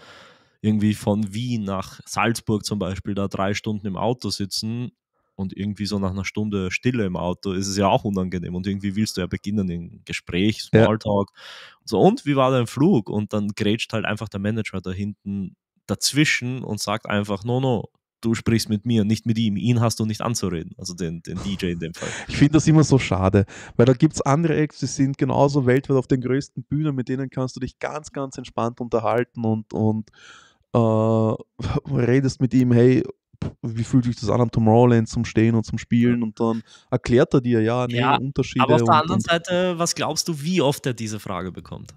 irgendwie von Wien nach Salzburg zum Beispiel da drei Stunden im Auto sitzen und irgendwie so nach einer Stunde Stille im Auto ist es ja auch unangenehm und irgendwie willst du ja beginnen in Gespräch, Smalltalk ja. so. Und wie war dein Flug? Und dann grätscht halt einfach der Manager da hinten dazwischen und sagt einfach, no, no, du sprichst mit mir, nicht mit ihm. Ihn hast du nicht anzureden, also den, den DJ in dem Fall. Ich finde das immer so schade, weil da gibt es andere Acts, die sind genauso weltweit auf den größten Bühnen, mit denen kannst du dich ganz, ganz entspannt unterhalten und, und äh, redest mit ihm, hey, wie fühlt sich das an, am Tomorrowland zum Stehen und zum Spielen und dann erklärt er dir, ja, nee, ja, Unterschiede. Aber auf der und, anderen Seite, was glaubst du, wie oft er diese Frage bekommt?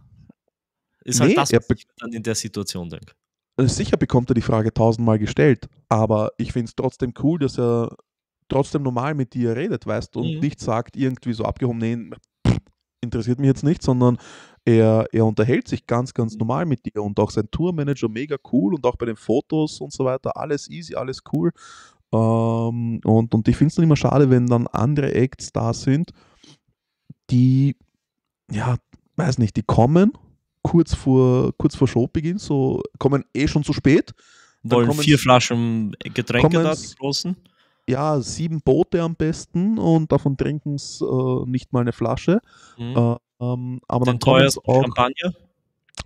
Ist halt nee, halt das, was ich dann in der Situation denke. Äh, sicher bekommt er die Frage tausendmal gestellt, aber ich finde es trotzdem cool, dass er trotzdem normal mit dir redet, weißt du, und mhm. nicht sagt irgendwie so abgehoben, nee, interessiert mich jetzt nicht, sondern er, er unterhält sich ganz, ganz mhm. normal mit dir und auch sein Tourmanager mega cool und auch bei den Fotos und so weiter, alles easy, alles cool. Ähm, und, und ich finde es dann immer schade, wenn dann andere Acts da sind, die, ja, weiß nicht, die kommen kurz vor, kurz vor Showbeginn, so kommen eh schon zu spät. Wollen kommen, vier Flaschen Getränke da, die großen? Ja, sieben Boote am besten und davon trinken es äh, nicht mal eine Flasche. Mhm. Äh, ähm, aber den dann teuersten auch, Champagner?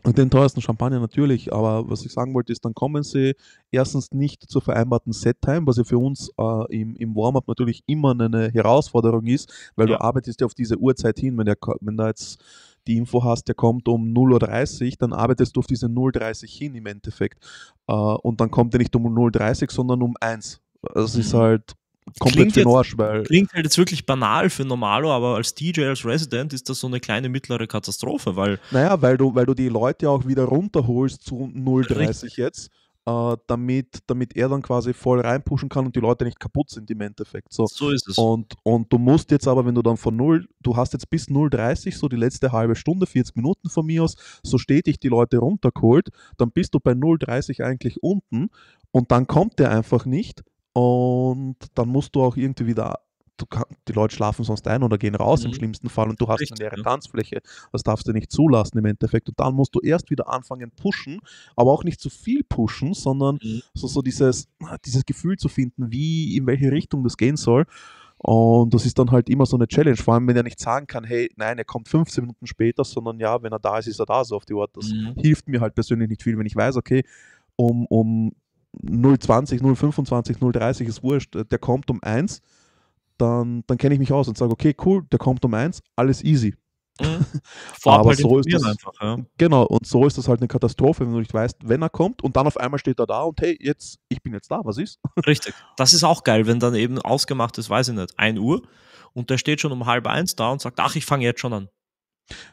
Den teuersten Champagner natürlich, aber was ich sagen wollte ist, dann kommen sie erstens nicht zur vereinbarten Set-Time, was ja für uns äh, im, im Warm-up natürlich immer eine Herausforderung ist, weil ja. du arbeitest ja auf diese Uhrzeit hin, wenn, der, wenn da jetzt die Info hast, der kommt um 0.30 Uhr, dann arbeitest du auf diese 0.30 Uhr hin im Endeffekt. Äh, und dann kommt er nicht um 0.30 Uhr, sondern um 1. Das ist mhm. halt komplett klingt für den Arsch, weil. Klingt halt jetzt wirklich banal für Normalo, aber als DJ, als Resident ist das so eine kleine mittlere Katastrophe, weil. Naja, weil du, weil du die Leute auch wieder runterholst zu 0,30 Uhr jetzt äh, damit, damit er dann quasi voll reinpushen kann und die Leute nicht kaputt sind im Endeffekt. So, so ist es. Und, und du musst jetzt aber, wenn du dann von 0, du hast jetzt bis 0,30, so die letzte halbe Stunde, 40 Minuten von mir aus, so stetig die Leute runtergeholt, dann bist du bei 0,30 eigentlich unten und dann kommt der einfach nicht und dann musst du auch irgendwie wieder kann, die Leute schlafen sonst ein oder gehen raus mhm. im schlimmsten Fall und du hast Richtig, eine leere ja. Tanzfläche. Das darfst du nicht zulassen im Endeffekt. Und dann musst du erst wieder anfangen pushen, aber auch nicht zu viel pushen, sondern mhm. so, so dieses, dieses Gefühl zu finden, wie, in welche Richtung das gehen soll. Und das ist dann halt immer so eine Challenge, vor allem wenn er nicht sagen kann, hey, nein, er kommt 15 Minuten später, sondern ja, wenn er da ist, ist er da, so auf die Art. Das mhm. hilft mir halt persönlich nicht viel, wenn ich weiß, okay, um, um 020, 025, 030 ist wurscht, der kommt um 1 dann, dann kenne ich mich aus und sage, okay, cool, der kommt um eins, alles easy. Mhm. Aber halt so ist das, einfach, ja. Genau, und so ist das halt eine Katastrophe, wenn du nicht weißt, wenn er kommt und dann auf einmal steht er da und hey, jetzt, ich bin jetzt da, was ist? Richtig, das ist auch geil, wenn dann eben ausgemacht ist, weiß ich nicht, 1 Uhr und der steht schon um halb eins da und sagt, ach, ich fange jetzt schon an.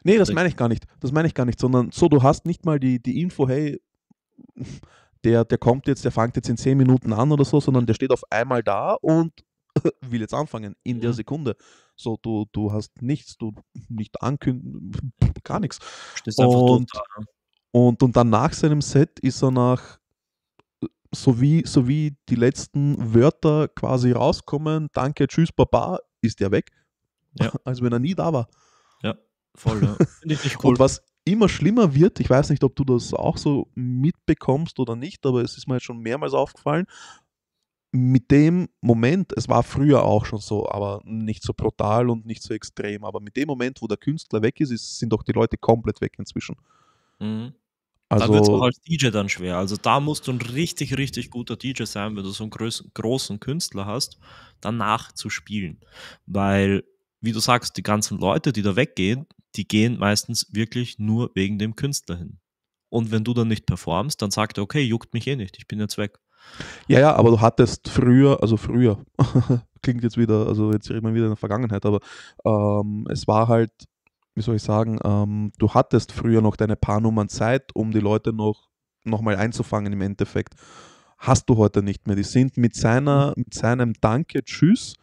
Nee, das meine ich gar nicht. Das meine ich gar nicht, sondern so, du hast nicht mal die, die Info, hey, der, der kommt jetzt, der fängt jetzt in 10 Minuten an oder so, sondern der steht auf einmal da und will jetzt anfangen, in der Sekunde. So, du, du hast nichts, du nicht ankündigen, gar nichts. und, ne? und, und dann nach seinem Set ist er nach, äh, so wie, so wie die letzten Wörter quasi rauskommen, danke, tschüss, baba, ist er weg. Ja. Als wenn er nie da war. Ja, voll. Ja. cool. Und was immer schlimmer wird, ich weiß nicht, ob du das auch so mitbekommst oder nicht, aber es ist mir jetzt schon mehrmals aufgefallen, mit dem Moment, es war früher auch schon so, aber nicht so brutal und nicht so extrem, aber mit dem Moment, wo der Künstler weg ist, ist sind doch die Leute komplett weg inzwischen. Mhm. Also, da wird es auch als DJ dann schwer. Also da musst du ein richtig, richtig guter DJ sein, wenn du so einen groß, großen Künstler hast, danach zu spielen. Weil, wie du sagst, die ganzen Leute, die da weggehen, die gehen meistens wirklich nur wegen dem Künstler hin. Und wenn du dann nicht performst, dann sagt er, okay, juckt mich eh nicht, ich bin jetzt weg. Ja, ja, aber du hattest früher, also früher, klingt jetzt wieder, also jetzt reden wir wieder in der Vergangenheit, aber ähm, es war halt, wie soll ich sagen, ähm, du hattest früher noch deine paar Nummern Zeit, um die Leute noch, noch mal einzufangen im Endeffekt. Hast du heute nicht mehr. Die sind mit, seiner, mhm. mit seinem Danke, Tschüss,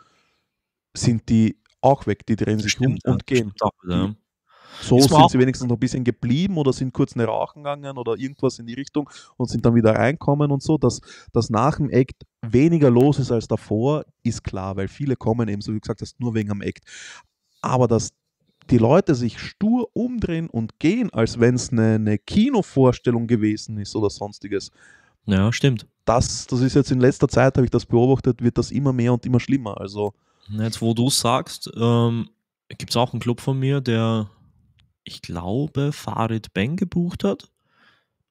sind die auch weg. Die drehen sich Stimmt, um und gehen. Auch, ja. So ist sind sie wenigstens noch ein bisschen geblieben oder sind kurz eine Rauchen gegangen oder irgendwas in die Richtung und sind dann wieder reinkommen und so. Dass, dass nach dem Act weniger los ist als davor, ist klar, weil viele kommen eben, so wie gesagt hast, nur wegen am Act. Aber dass die Leute sich stur umdrehen und gehen, als wenn es eine, eine Kinovorstellung gewesen ist oder sonstiges. Ja, stimmt. Das, das ist jetzt in letzter Zeit, habe ich das beobachtet, wird das immer mehr und immer schlimmer. Also. Jetzt, wo du sagst, ähm, gibt es auch einen Club von mir, der ich glaube, Farid Ben gebucht hat.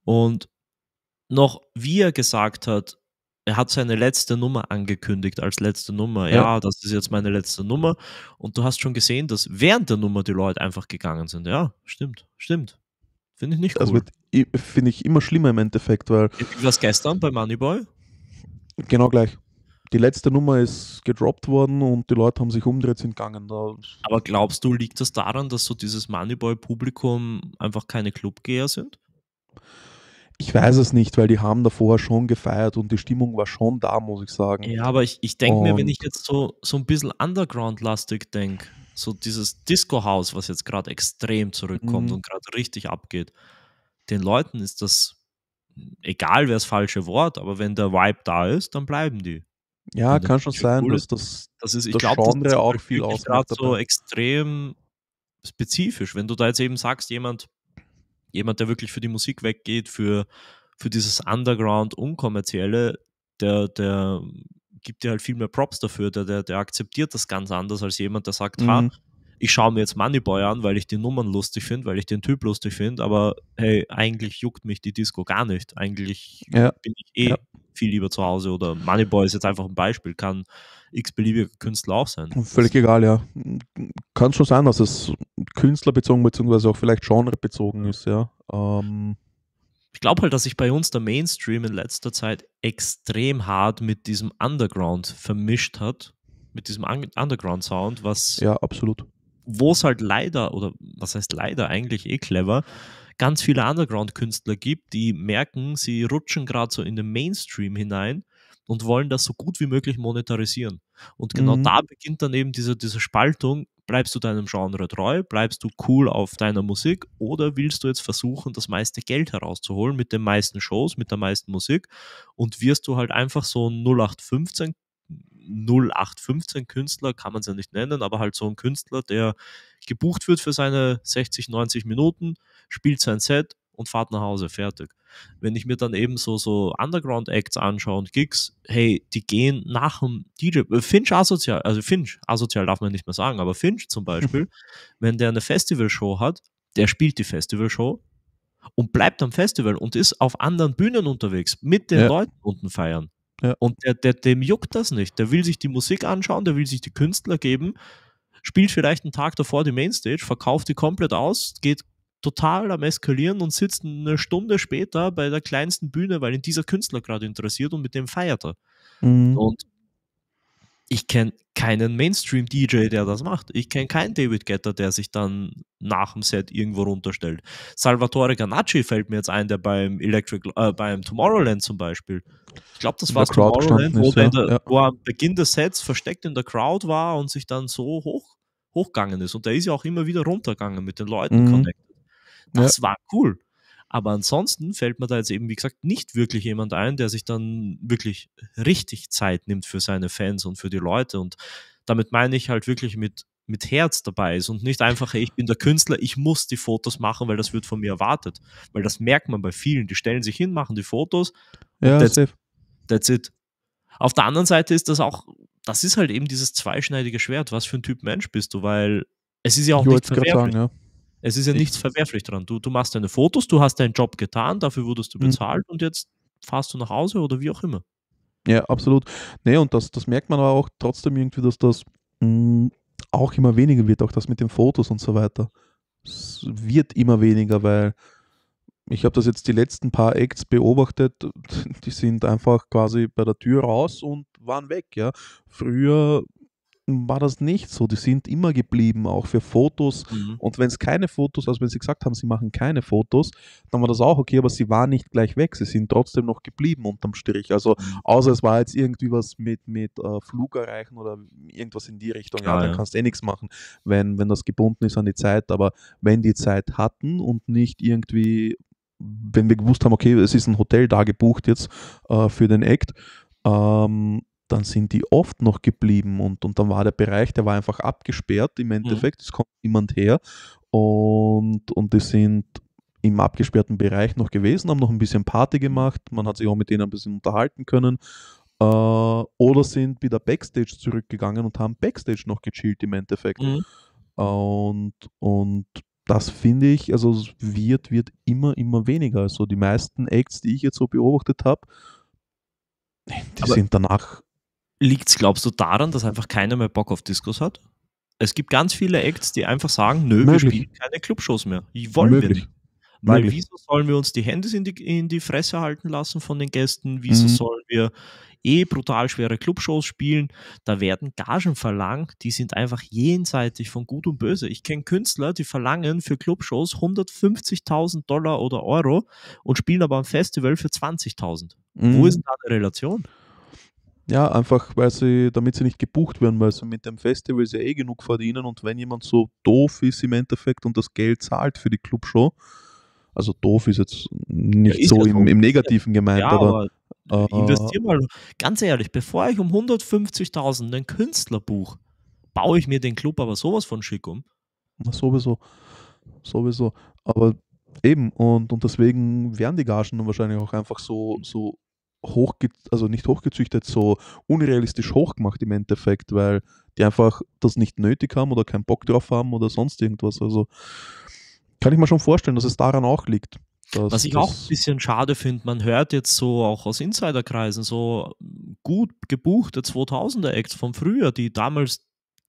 Und noch, wie er gesagt hat, er hat seine letzte Nummer angekündigt als letzte Nummer. Ja. ja. das ist jetzt meine letzte Nummer. Und du hast schon gesehen, dass während der Nummer die Leute einfach gegangen sind. Ja, stimmt, stimmt. Finde ich nicht cool. Das finde ich, immer schlimmer im Endeffekt, weil. Was gestern bei Moneyboy? Genau gleich die letzte Nummer ist gedroppt worden und die Leute haben sich umgedreht, sind gegangen. Da Aber glaubst du, liegt das daran, dass so dieses moneyboy publikum einfach keine Clubgeher sind? Ich weiß es nicht, weil die haben davor schon gefeiert und die Stimmung war schon da, muss ich sagen. Ja, aber ich, ich denke mir, wenn ich jetzt so, so ein bisschen Underground-lastig denke, so dieses Disco-Haus, was jetzt gerade extrem zurückkommt mhm. und gerade richtig abgeht, den Leuten ist das, egal wäre das falsche Wort, aber wenn der Vibe da ist, dann bleiben die. Ja, kann schon halt sein, cool dass das, das ist, ich das glaub, Genre das auch viel ausmacht. so extrem spezifisch. Wenn du da jetzt eben sagst, jemand, jemand, der wirklich für die Musik weggeht, für, für dieses Underground Unkommerzielle, der, der gibt dir halt viel mehr Props dafür, der, der, der akzeptiert das ganz anders als jemand, der sagt, mhm. ha, ich schaue mir jetzt Moneyboy an, weil ich die Nummern lustig finde, weil ich den Typ lustig finde, aber hey, eigentlich juckt mich die Disco gar nicht. Eigentlich ja. bin ich eh ja viel lieber zu Hause oder Moneyboy ist jetzt einfach ein Beispiel, kann x-beliebiger Künstler auch sein. Völlig das egal, ja. Kann schon sein, dass es künstlerbezogen beziehungsweise auch vielleicht genrebezogen ist, ja. Ähm. Ich glaube halt, dass sich bei uns der Mainstream in letzter Zeit extrem hart mit diesem Underground vermischt hat, mit diesem Underground-Sound, was. Ja, absolut. Wo es halt leider, oder was heißt leider eigentlich eh clever, ganz viele Underground-Künstler gibt, die merken, sie rutschen gerade so in den Mainstream hinein und wollen das so gut wie möglich monetarisieren. Und genau mhm. da beginnt dann eben diese, diese Spaltung, bleibst du deinem Genre treu, bleibst du cool auf deiner Musik oder willst du jetzt versuchen, das meiste Geld herauszuholen mit den meisten Shows, mit der meisten Musik und wirst du halt einfach so ein 0815 0815 Künstler, kann man es ja nicht nennen, aber halt so ein Künstler, der gebucht wird für seine 60, 90 Minuten, spielt sein Set und fahrt nach Hause, fertig. Wenn ich mir dann eben so, so Underground-Acts anschaue und Gigs, hey, die gehen nach dem DJ, äh, Finch asozial, also Finch, asozial darf man nicht mehr sagen, aber Finch zum Beispiel, wenn der eine Festivalshow hat, der spielt die Festivalshow und bleibt am Festival und ist auf anderen Bühnen unterwegs mit den ja. Leuten unten feiern. Ja. Und der, der, dem juckt das nicht. Der will sich die Musik anschauen, der will sich die Künstler geben, spielt vielleicht einen Tag davor die Mainstage, verkauft die komplett aus, geht total am Eskalieren und sitzt eine Stunde später bei der kleinsten Bühne, weil ihn dieser Künstler gerade interessiert und mit dem feiert er. Mhm. Und ich kenne keinen Mainstream-DJ, der das macht. Ich kenne keinen David Getter, der sich dann nach dem Set irgendwo runterstellt. Salvatore Ganacci fällt mir jetzt ein, der beim Electric, äh, beim Tomorrowland zum Beispiel. Ich glaube, das war Tomorrowland, wo, der, ja. wo am Beginn des Sets versteckt in der Crowd war und sich dann so hoch, hochgegangen ist. Und der ist ja auch immer wieder runtergegangen mit den Leuten mhm. connected. Das ja. war cool. Aber ansonsten fällt mir da jetzt eben, wie gesagt, nicht wirklich jemand ein, der sich dann wirklich richtig Zeit nimmt für seine Fans und für die Leute. Und damit meine ich halt wirklich mit, mit Herz dabei ist und nicht einfach, hey, ich bin der Künstler, ich muss die Fotos machen, weil das wird von mir erwartet. Weil das merkt man bei vielen. Die stellen sich hin, machen die Fotos. Ja, that's, safe. that's it. Auf der anderen Seite ist das auch, das ist halt eben dieses zweischneidige Schwert. Was für ein Typ Mensch bist du? Weil es ist ja auch ich nicht verwerflich. Sagen, ja. Es ist ja nichts verwerflich dran. Du, du machst deine Fotos, du hast deinen Job getan, dafür wurdest du mhm. bezahlt mhm. und jetzt fahrst du nach Hause oder wie auch immer. Ja, absolut. Nee, und das, das merkt man aber auch trotzdem irgendwie, dass das mh, mm, auch immer weniger wird, auch das mit den Fotos und so weiter. Es wird immer weniger, weil ich habe das jetzt die letzten paar Acts beobachtet, die sind einfach quasi bei der Tür raus und waren weg, ja. Früher war das nicht so. Die sind immer geblieben, auch für Fotos. Mhm. Und wenn es keine Fotos, also wenn sie gesagt haben, sie machen keine Fotos, dann war das auch okay, aber sie waren nicht gleich weg. Sie sind trotzdem noch geblieben unterm Strich. Also, mhm. außer es war jetzt irgendwie was mit, mit äh, Flug erreichen oder irgendwas in die Richtung. Ja, ah, dann ja. kannst du eh nichts machen, wenn, wenn das gebunden ist an die Zeit. Aber wenn die Zeit hatten und nicht irgendwie, wenn wir gewusst haben, okay, es ist ein Hotel da gebucht jetzt äh, für den Act, ähm, dann sind die oft noch geblieben und, und dann war der Bereich, der war einfach abgesperrt im mhm. Endeffekt, mhm. es kommt niemand her und, und die sind im abgesperrten Bereich noch gewesen, haben noch ein bisschen Party gemacht, man hat sich auch mit denen ein bisschen unterhalten können äh, oder sind wieder Backstage zurückgegangen und haben Backstage noch gechillt im Endeffekt mhm. und, und das finde ich, also es wird, wird immer, immer weniger. Also die meisten Acts, die ich jetzt so beobachtet habe, die aber sind danach liegt es, glaubst du, daran, dass einfach keiner mehr Bock auf Discos hat? Es gibt ganz viele Acts, die einfach sagen, nö, Möglich. wir spielen keine Clubshows mehr. Die wollen Möglich. wir nicht. Weil Möglich. wieso sollen wir uns die Hände in die, in die Fresse halten lassen von den Gästen? Wieso mhm. sollen wir eh brutal schwere Clubshows spielen? Da werden Gagen verlangt, die sind einfach jenseitig von Gut und Böse. Ich kenne Künstler, die verlangen für Clubshows 150.000 Dollar oder Euro und spielen aber am Festival für 20.000. Mhm. Wo ist da eine Relation? Ja, einfach, weil sie, damit sie nicht gebucht werden, weil sie mit dem Festival ja eh genug verdienen und wenn jemand so doof ist im Endeffekt und das Geld zahlt für die Clubshow, also doof ist jetzt nicht ja, ist so im, im, Negativen gemeint, ja, aber, aber äh, investier mal, ganz ehrlich, bevor ich um 150.000 einen Künstler buche, baue ich mir den Club aber sowas von schick um. Na, sowieso, sowieso, aber eben und, und deswegen werden die Gagen dann wahrscheinlich auch einfach so, so hoch, also nicht hochgezüchtet, so unrealistisch hochgemacht im Endeffekt, weil die einfach das nicht nötig haben oder keinen Bock drauf haben oder sonst irgendwas. Also kann ich mir schon vorstellen, dass es daran auch liegt. Dass, Was ich auch ein bisschen schade finde, man hört jetzt so auch aus Insiderkreisen so ähm, gut gebuchte 2000er-Acts von früher, die damals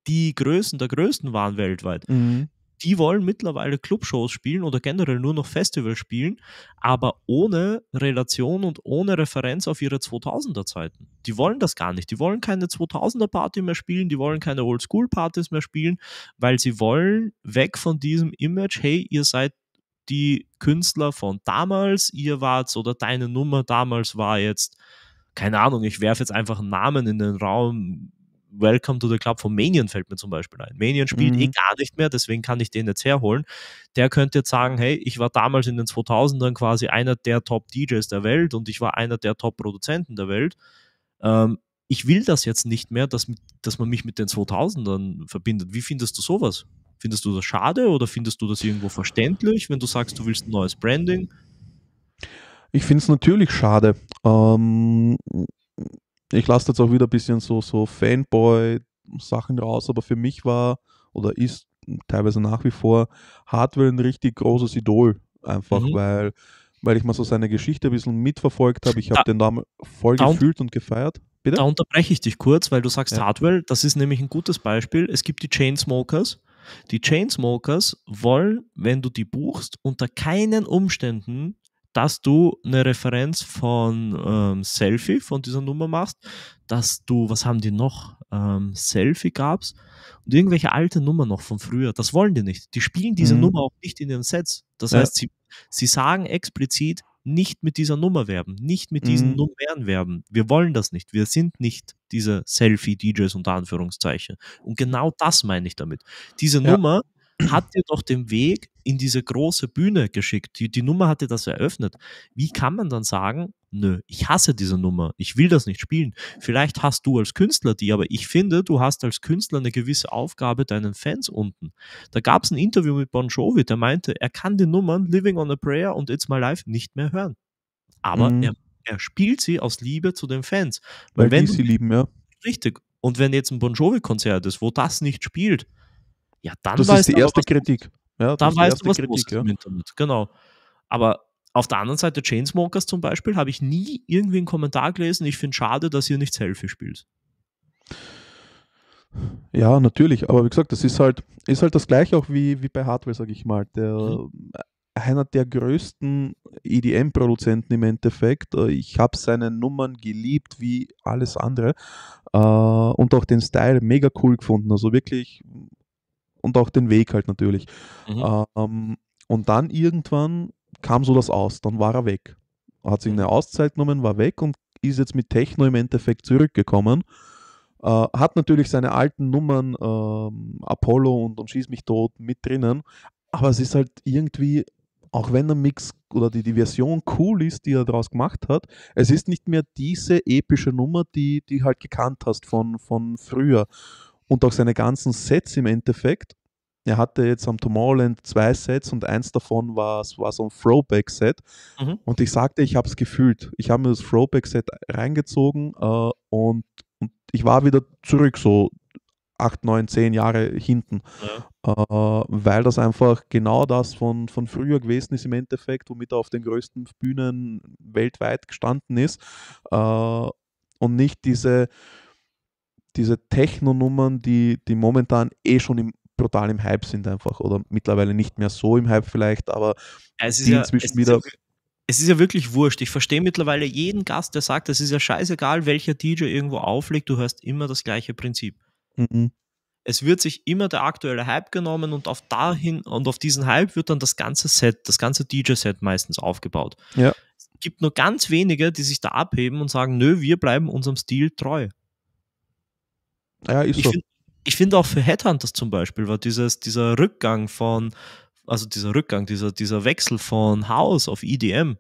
die Größen der Größten waren weltweit. Mhm die wollen mittlerweile Clubshows spielen oder generell nur noch Festivals spielen, aber ohne Relation und ohne Referenz auf ihre 2000er Zeiten. Die wollen das gar nicht. Die wollen keine 2000er Party mehr spielen, die wollen keine Oldschool Partys mehr spielen, weil sie wollen weg von diesem Image, hey, ihr seid die Künstler von damals, ihr wart oder deine Nummer damals war jetzt keine Ahnung, ich werfe jetzt einfach einen Namen in den Raum, Welcome to the Club von Manion fällt mir zum Beispiel ein. Manion spielt eh mhm. eh gar nicht mehr, deswegen kann ich den jetzt herholen. Der könnte jetzt sagen, hey, ich war damals in den 2000ern quasi einer der Top-DJs der Welt und ich war einer der Top-Produzenten der Welt. Ähm, ich will das jetzt nicht mehr, dass, dass man mich mit den 2000ern verbindet. Wie findest du sowas? Findest du das schade oder findest du das irgendwo verständlich, wenn du sagst, du willst ein neues Branding? Ich finde es natürlich schade. Ähm, ich lasse jetzt auch wieder ein bisschen so, so Fanboy-Sachen raus, aber für mich war oder ist teilweise nach wie vor Hardwell ein richtig großes Idol. Einfach mhm. weil, weil ich mal so seine Geschichte ein bisschen mitverfolgt habe. Ich habe den Namen voll da gefühlt und gefeiert. Bitte? Da unterbreche ich dich kurz, weil du sagst ja. Hardware, das ist nämlich ein gutes Beispiel. Es gibt die Chainsmokers. Die Chainsmokers wollen, wenn du die buchst, unter keinen Umständen dass du eine Referenz von ähm, Selfie, von dieser Nummer machst, dass du, was haben die noch? Ähm, Selfie gab's und irgendwelche alte Nummer noch von früher. Das wollen die nicht. Die spielen diese mhm. Nummer auch nicht in ihren Sets. Das ja. heißt, sie, sie sagen explizit, nicht mit dieser Nummer werben, nicht mit diesen mhm. Nummern werben. Wir wollen das nicht. Wir sind nicht diese Selfie-DJs unter Anführungszeichen. Und genau das meine ich damit. Diese ja. Nummer hat dir doch den Weg in diese große Bühne geschickt. Die, die Nummer hatte das eröffnet. Wie kann man dann sagen, nö, ich hasse diese Nummer, ich will das nicht spielen. Vielleicht hast du als Künstler die, aber ich finde, du hast als Künstler eine gewisse Aufgabe deinen Fans unten. Da gab es ein Interview mit Bon Jovi, der meinte, er kann die Nummern Living on a Prayer und It's My Life nicht mehr hören. Aber mhm. er, er, spielt sie aus Liebe zu den Fans. Weil, Weil wenn die sie lieben, ja. Richtig. Und wenn jetzt ein Bon Jovi-Konzert ist, wo das nicht spielt, ja, dann das ist die erste was, Kritik. Ja, dann weißt du, was Kritik, ja. im Internet. Genau. Aber auf der anderen Seite, Chainsmokers zum Beispiel, habe ich nie irgendwie einen Kommentar gelesen. Ich finde schade, dass ihr nicht Selfie spielt. Ja, natürlich. Aber wie gesagt, das ist halt, ist halt das gleiche auch wie, wie bei Hardware, sage ich mal. Der, mhm. Einer der größten EDM-Produzenten im Endeffekt. Äh, ich habe seine Nummern geliebt wie alles andere. Äh, und auch den Style mega cool gefunden. Also wirklich und auch den Weg halt natürlich. Mhm. Ähm, und dann irgendwann kam so das aus, dann war er weg. Hat sich mhm. eine Auszeit genommen, war weg und ist jetzt mit Techno im Endeffekt zurückgekommen. Äh, hat natürlich seine alten Nummern äh, Apollo und, und Schieß mich tot mit drinnen, aber es ist halt irgendwie, auch wenn der Mix oder die, die Version cool ist, die er daraus gemacht hat, es ist nicht mehr diese epische Nummer, die du halt gekannt hast von, von früher und auch seine ganzen Sets im Endeffekt. Er hatte jetzt am Tomorrowland zwei Sets und eins davon war, war so ein Throwback-Set. Mhm. Und ich sagte, ich habe es gefühlt. Ich habe mir das Throwback-Set reingezogen äh, und, und, ich war wieder zurück, so acht, neun, zehn Jahre hinten. Ja. Äh, weil das einfach genau das von, von früher gewesen ist im Endeffekt, womit er auf den größten Bühnen weltweit gestanden ist. Äh, und nicht diese diese Techno-Nummern, die, die momentan eh schon im, brutal im Hype sind einfach oder mittlerweile nicht mehr so im Hype vielleicht, aber es ist die ja, inzwischen es Ist ja, es ist ja wirklich wurscht. Ich verstehe mittlerweile jeden Gast, der sagt, es ist ja scheißegal, welcher DJ irgendwo auflegt, du hörst immer das gleiche Prinzip. Mhm. Es wird sich immer der aktuelle Hype genommen und auf dahin und auf diesen Hype wird dann das ganze Set, das ganze DJ-Set meistens aufgebaut. Ja. Es gibt nur ganz wenige, die sich da abheben und sagen, nö, wir bleiben unserem Stil treu. Ja, ist ich so. Find, finde auch für Headhunters zum Beispiel war dieses, dieser Rückgang von, also dieser Rückgang, dieser, dieser Wechsel von House auf EDM,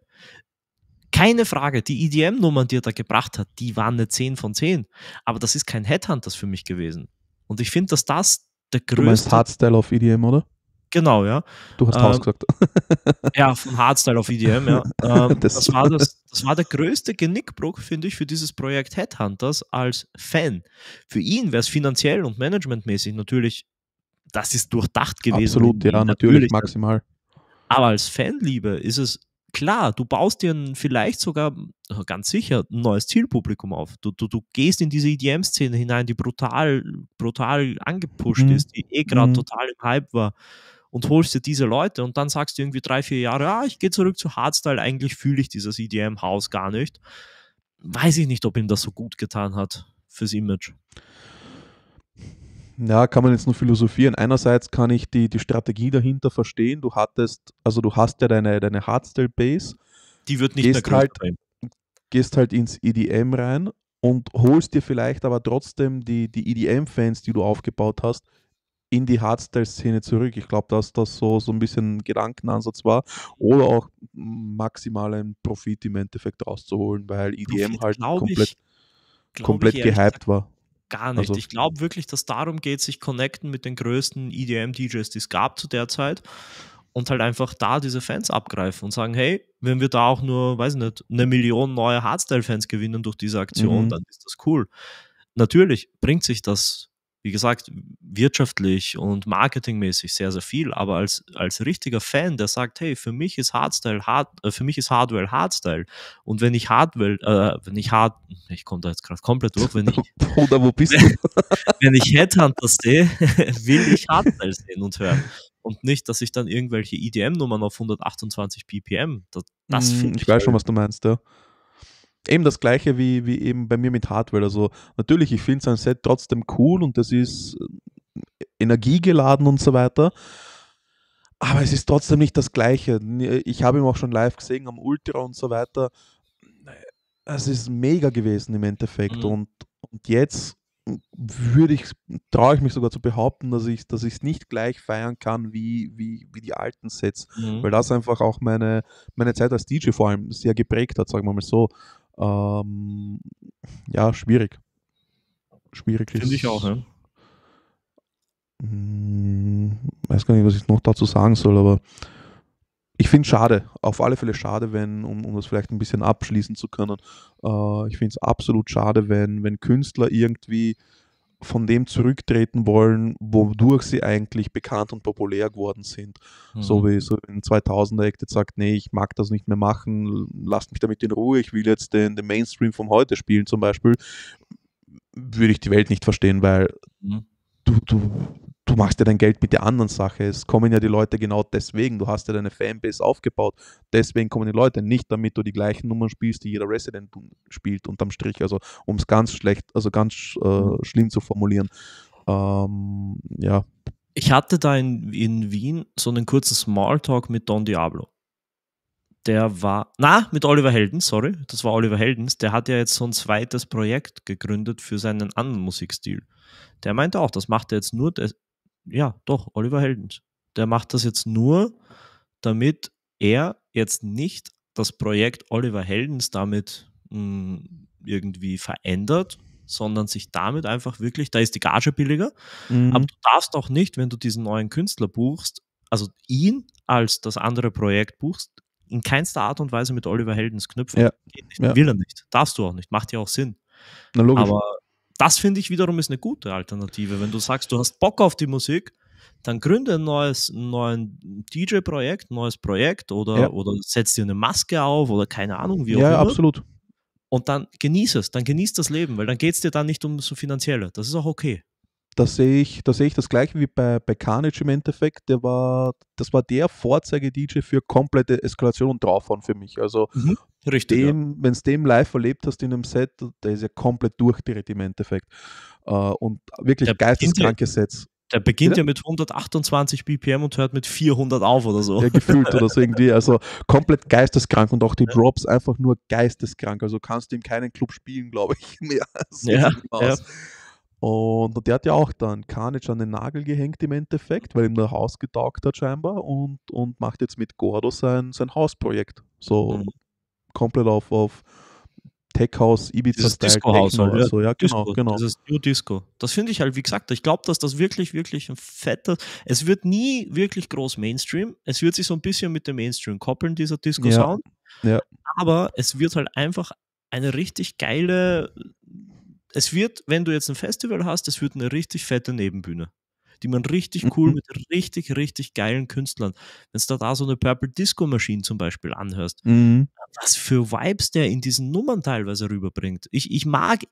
keine Frage, die EDM-Nummern, die er da gebracht hat, die waren eine 10 von 10. Aber das ist kein Headhunters für mich gewesen. Und ich finde, dass das der größte. Du meinst Hardstyle auf EDM, oder? Genau, ja. Du hast ähm, Haus gesagt. ja, von Hardstyle auf EDM, ja. Ähm, das, das, war das, das war der größte Genickbruch, finde ich, für dieses Projekt Headhunters als Fan. Für ihn wäre es finanziell und managementmäßig natürlich, das ist durchdacht gewesen. Absolut, ja, natürlich, maximal. Aber als Fanliebe ist es klar, du baust dir vielleicht sogar, äh, ganz sicher, ein neues Zielpublikum auf. Du, du, du gehst in diese EDM-Szene hinein, die brutal, brutal angepusht mhm. ist, die eh gerade mhm. total im Hype war und holst dir diese Leute und dann sagst du irgendwie drei, vier Jahre, ah, ich gehe zurück zu Hardstyle, eigentlich fühle ich dieses EDM-Haus gar nicht. Weiß ich nicht, ob ihm das so gut getan hat fürs Image. Ja, kann man jetzt nur philosophieren. Einerseits kann ich die, die Strategie dahinter verstehen. Du hattest, also du hast ja deine, deine Hardstyle-Base. Die wird nicht gehst mehr halt, Gehst halt ins EDM rein und holst dir vielleicht aber trotzdem die, die EDM-Fans, die du aufgebaut hast, in die Hardstyle-Szene zurück. Ich glaube, dass das so, so ein bisschen ein Gedankenansatz war. Oder auch maximalen Profit im Endeffekt rauszuholen, weil EDM Profit, halt komplett, ich, komplett ich gehypt war. Gar nicht. Also, ich glaube wirklich, dass darum geht, sich connecten mit den größten EDM-DJs, die es gab zu der Zeit und halt einfach da diese Fans abgreifen und sagen, hey, wenn wir da auch nur, weiß nicht, eine Million neue Hardstyle-Fans gewinnen durch diese Aktion, mhm. dann ist das cool. Natürlich bringt sich das wie gesagt, wirtschaftlich und marketingmäßig sehr, sehr viel, aber als, als richtiger Fan, der sagt, hey, für mich ist Hardstyle, Hard, äh, für mich ist Hardware Hardstyle. Und wenn ich Hardware, äh, wenn ich Hard, ich komme da jetzt gerade komplett durch, wenn ich, Oder wo bist du? wenn ich Headhunter sehe, will ich Hardstyle sehen und hören. Und nicht, dass ich dann irgendwelche EDM-Nummern auf 128 BPM, das, das hm, finde ich. Ich weiß halt schon, was du meinst, ja eben das gleiche wie, wie eben bei mir mit Hardware. Also natürlich, ich finde sein Set trotzdem cool und das ist äh, energiegeladen und so weiter. Aber es ist trotzdem nicht das gleiche. Äh, ich habe ihn auch schon live gesehen am Ultra und so weiter. Es ist mega gewesen im Endeffekt. Mhm. Und, und jetzt würde ich, traue ich mich sogar zu behaupten, dass ich es dass nicht gleich feiern kann wie, wie, wie die alten Sets, mhm. weil das einfach auch meine, meine Zeit als DJ vor allem sehr geprägt hat, sagen wir mal so. Ähm, ja, schwierig. Schwierig Find ist. Finde ich auch, ne? Weiß gar nicht, was ich noch dazu sagen soll, aber ich finde es schade, auf alle Fälle schade, wenn, um, um das vielleicht ein bisschen abschließen zu können, äh, ich finde es absolut schade, wenn, wenn Künstler irgendwie von dem zurücktreten wollen, wodurch sie eigentlich bekannt und populär geworden sind. Mhm. So wie so in 2000er Act jetzt sagt, nee, ich mag das nicht mehr machen, lasst mich damit in Ruhe, ich will jetzt den, den Mainstream von heute spielen zum Beispiel, würde ich die Welt nicht verstehen, weil mhm. du, du du machst ja dein Geld mit der anderen Sache. Es kommen ja die Leute genau deswegen. Du hast ja deine Fanbase aufgebaut. Deswegen kommen die Leute nicht, damit du die gleichen Nummern spielst, die jeder Resident spielt, unterm Strich. Also um es ganz schlecht, also ganz äh, mhm. schlimm zu formulieren. Ähm, ja. Ich hatte da in, in Wien so einen kurzen Smalltalk mit Don Diablo. Der war, na, mit Oliver Heldens, sorry, das war Oliver Heldens. Der hat ja jetzt so ein zweites Projekt gegründet für seinen anderen Musikstil. Der meinte auch, das macht er jetzt nur ja, doch, Oliver Heldens. Der macht das jetzt nur, damit er jetzt nicht das Projekt Oliver Heldens damit mh, mm, irgendwie verändert, sondern sich damit einfach wirklich, da ist die Gage billiger, mhm. aber du darfst auch nicht, wenn du diesen neuen Künstler buchst, also ihn als das andere Projekt buchst, in keinster Art und Weise mit Oliver Heldens knüpfen. Ja. Will er nicht. Darfst du auch nicht. Macht ja auch Sinn. Na logisch. Aber das finde ich wiederum ist eine gute Alternative. Wenn du sagst, du hast Bock auf die Musik, dann gründe ein neues neuen DJ-Projekt, neues Projekt oder, ja. oder setz dir eine Maske auf oder keine Ahnung, wie auch ja, immer. Ja, absolut. Und dann genieß es, dann genieß das Leben, weil dann geht es dir dann nicht um so finanzielle. Das ist auch okay da sehe ich, da ich das gleiche wie bei, bei Carnage im Endeffekt. Der war, das war der Vorzeige-DJ für komplette Eskalation und draufhauen für mich. Also mhm, Richtig, ja. wenn es dem live erlebt hast in einem Set, der ist ja komplett durchdreht im Endeffekt. Äh, und wirklich der geisteskranke Sets. Der beginnt ja? ja? mit 128 BPM und hört mit 400 auf oder so. Ja, gefühlt oder so irgendwie. Also komplett geisteskrank und auch die Drops einfach nur geisteskrank. Also kannst du ihm keinen Club spielen, glaube ich, mehr. So ja, ja. Und der hat ja auch dann Carnage an den Nagel gehängt im Endeffekt, weil ihm das Haus getaugt hat scheinbar und, und macht jetzt mit Gordo sein, sein Hausprojekt. So mhm. komplett auf, auf Tech House, Ibiza Style, Disco House, Techno, halt, ja, so. ja Disco, genau, genau. ist New Disco. Das finde ich halt, wie gesagt, ich glaube, dass das wirklich, wirklich ein fetter, es wird nie wirklich groß Mainstream, es wird sich so ein bisschen mit dem Mainstream koppeln, dieser Disco Sound. Ja, ja. Aber es wird halt einfach eine richtig geile es wird, wenn du jetzt ein Festival hast, es wird eine richtig fette Nebenbühne die man richtig cool mhm. mit richtig, richtig geilen Künstlern. Wenn du da, so eine Purple Disco Machine zum Beispiel anhörst, mhm. was für Vibes der in diesen Nummern teilweise rüberbringt. Ich, ich mag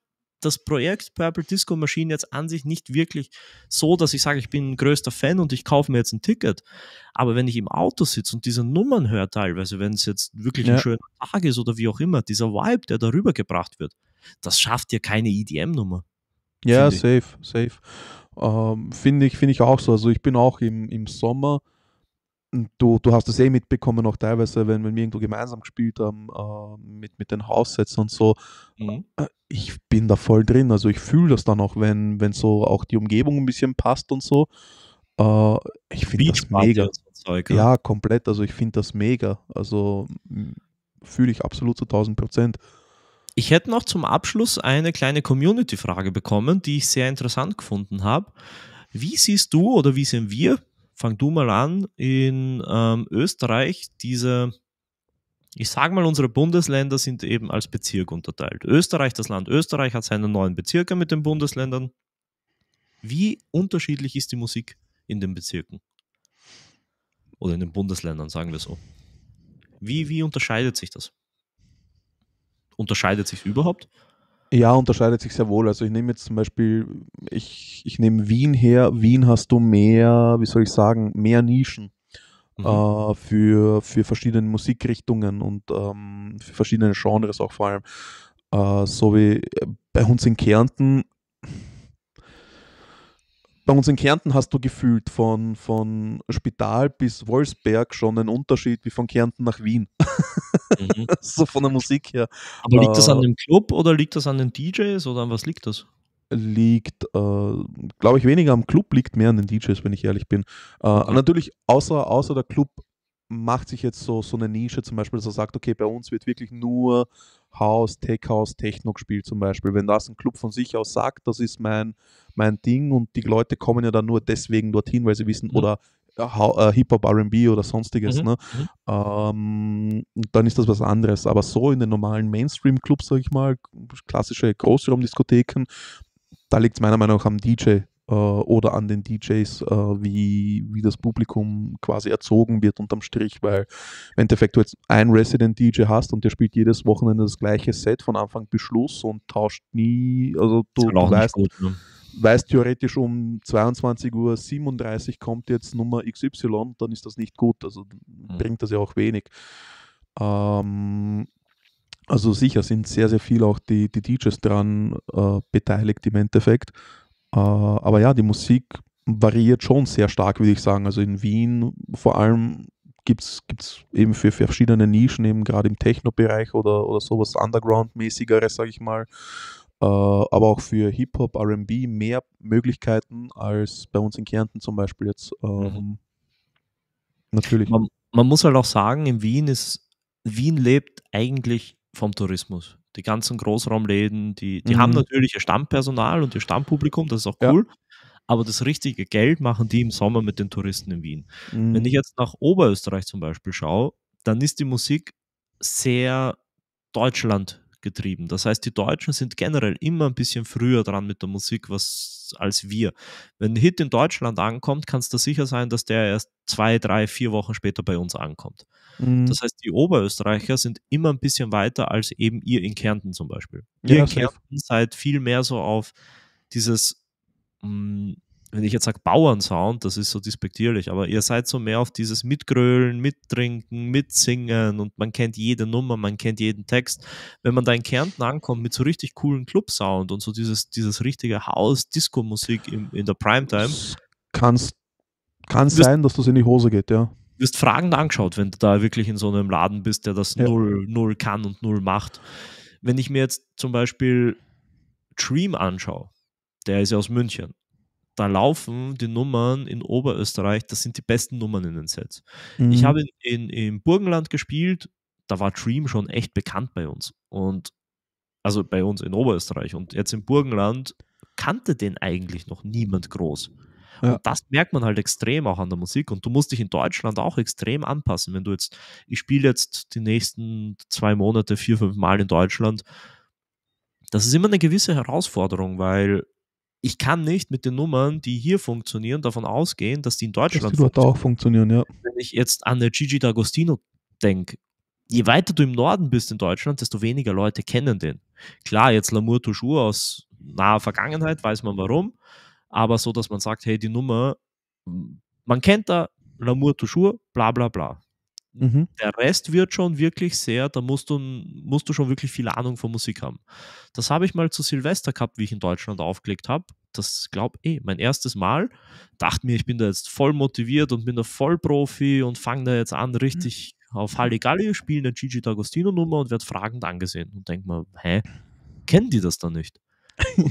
das Projekt Purple Disco Machine jetzt an sich nicht wirklich so, dass ich sage, ich bin ein größter Fan und ich kaufe mir jetzt ein Ticket. Aber wenn ich im Auto sitze und diese Nummern höre teilweise, wenn es jetzt wirklich ja. ein schöner Tag ist oder wie auch immer, dieser Vibe, der darüber gebracht wird, das schafft dir keine EDM-Nummer. Ja, safe, safe. Ähm, finde ich, find ich auch so. Also ich bin auch im, im Sommer, du, du hast das eh mitbekommen, auch teilweise, wenn, wenn wir irgendwo gemeinsam gespielt haben, äh, mit, mit den Haussätzen und so, mhm. Äh, ich bin da voll drin. Also ich fühle das dann auch, wenn, wenn so auch die Umgebung ein bisschen passt und so. Äh, ich finde das mega. Zeug, ja. ja, komplett. Also ich finde das mega. Also fühle ich absolut zu 1000 Prozent. Ich hätte noch zum Abschluss eine kleine Community-Frage bekommen, die ich sehr interessant gefunden habe. Wie siehst du oder wie sehen wir, fang du mal an, in ähm, Österreich diese, ich sage mal, unsere Bundesländer sind eben als Bezirk unterteilt. Österreich, das Land Österreich, hat seine neuen Bezirke mit den Bundesländern. Wie unterschiedlich ist die Musik in den Bezirken? Oder in den Bundesländern, sagen wir so. Wie, wie unterscheidet sich das? unterscheidet sich überhaupt? Ja, unterscheidet sich sehr wohl. Also ich nehme jetzt zum Beispiel, ich, ich nehme Wien her. Wien hast du mehr, wie soll ich sagen, mehr Nischen mhm. äh, für, für verschiedene Musikrichtungen und ähm, für verschiedene Genres auch vor allem. Äh, so wie äh, bei uns in Kärnten bei uns in Kärnten hast du gefühlt von, von Spital bis Wolfsberg schon einen Unterschied wie von Kärnten nach Wien. Mhm. so von der Musik her. Aber liegt äh, das an äh, dem Club oder liegt das an den DJs oder an was liegt das? Liegt, äh, glaube ich, weniger am Club, liegt mehr an den DJs, wenn ich ehrlich bin. Äh, okay. Natürlich, außer, außer der Club macht sich jetzt so, so eine Nische, zum Beispiel, dass er sagt, okay, bei uns wird wirklich nur House, Tech House, Techno gespielt zum Beispiel. Wenn das ein Club von sich aus sagt, das ist mein, mein Ding und die Leute kommen ja dann nur deswegen dorthin, weil sie wissen, mhm. oder äh, äh Hip-Hop, RB oder sonstiges. Mhm. Ne? Mhm. Ähm, dann ist das was anderes. Aber so in den normalen Mainstream-Clubs, sag ich mal, klassische Großraumdiskotheken, da liegt es meiner Meinung nach am DJ. Äh, oder an den DJs, äh, wie, wie das Publikum quasi erzogen wird unterm Strich, weil im Endeffekt du jetzt einen Resident DJ hast und der spielt jedes Wochenende das gleiche Set von Anfang bis Schluss und tauscht nie, also du, du weißt, gut, ne? weißt theoretisch um 22.37 Uhr kommt jetzt Nummer XY, dann ist das nicht gut, also mhm. bringt das ja auch wenig. Ähm, also sicher sind sehr, sehr viel auch die, die DJs dran äh, beteiligt im Endeffekt äh, aber ja, die Musik variiert schon sehr stark, würde ich sagen. Also in Wien vor allem gibt es eben für, für, verschiedene Nischen, eben gerade im Techno-Bereich oder, oder sowas Underground-mäßigeres, sage ich mal. Äh, aber auch für Hip-Hop, RB mehr Möglichkeiten als bei uns in Kärnten zum Beispiel jetzt. Mhm. Ähm, natürlich. Man, man muss halt auch sagen, in Wien ist, Wien lebt eigentlich vom Tourismus. Die ganzen Großraumläden, die, die mhm. haben natürlich ihr Stammpersonal und ihr Stammpublikum, das ist auch cool. Ja. Aber das richtige Geld machen die im Sommer mit den Touristen in Wien. Mhm. Wenn ich mhm. jetzt nach Oberösterreich zum Beispiel schaue, dann ist die Musik sehr Deutschland getrieben. Das heißt, die Deutschen sind generell immer ein bisschen früher dran mit der Musik, was als wir. Wenn ein Hit in Deutschland ankommt, kannst du sicher sein, dass der erst zwei, drei, vier Wochen später bei uns ankommt. Mhm. Das heißt, die Oberösterreicher sind immer ein bisschen weiter als eben ihr in Kärnten zum Beispiel. Ja, ihr in Kärnten seid viel mehr so auf dieses mh, mm, wenn ich jetzt sage Bauernsound, das ist so dispektierlich, aber ihr seid so mehr auf dieses Mitgrölen, Mittrinken, Mitsingen und man kennt jede Nummer, man kennt jeden Text. Wenn man da in Kärnten ankommt mit so richtig coolen Club-Sound und so dieses, dieses richtige Haus-Disco-Musik in der Primetime. kann es sein, dass das in die Hose geht, ja. Du wirst fragend angeschaut, wenn du da wirklich in so einem Laden bist, der das ja. null, null kann und null macht. Wenn ich mir jetzt zum Beispiel Dream anschaue, der ist ja aus München da laufen die Nummern in Oberösterreich, das sind die besten Nummern in den Sets. Mhm. Ich habe in, in, im Burgenland gespielt, da war Dream schon echt bekannt bei uns. Und also bei uns in Oberösterreich. Und jetzt im Burgenland kannte den eigentlich noch niemand groß. Ja. Und das merkt man halt extrem auch an der Musik. Und du musst dich in Deutschland auch extrem anpassen. Wenn du jetzt, ich spiele jetzt die nächsten zwei Monate vier, fünf Mal in Deutschland, das ist immer eine gewisse Herausforderung, weil ich kann nicht mit den Nummern, die hier funktionieren, davon ausgehen, dass die in Deutschland dass die dort auch funktionieren. Ja. Wenn ich jetzt an der Gigi D'Agostino denke, je weiter du im Norden bist in Deutschland, desto weniger Leute kennen den. Klar, jetzt Lamour Toujours aus naher Vergangenheit, weiß man warum, aber so, dass man sagt, hey, die Nummer, man kennt da Lamour Toujours, bla bla bla. Mhm. Der Rest wird schon wirklich sehr, da musst du, musst du schon wirklich viel Ahnung von Musik haben. Das habe ich mal zu Silvester gehabt, wie ich in Deutschland aufgelegt habe. Das glaube ich, eh, mein erstes Mal. Dachte mir, ich bin da jetzt voll motiviert und bin da voll Profi und fange da jetzt an, mhm. richtig mhm. auf Halligalli, spielen, eine Gigi D'Agostino-Nummer und werde fragend angesehen. Und denke mir, hä, kennen die das da nicht?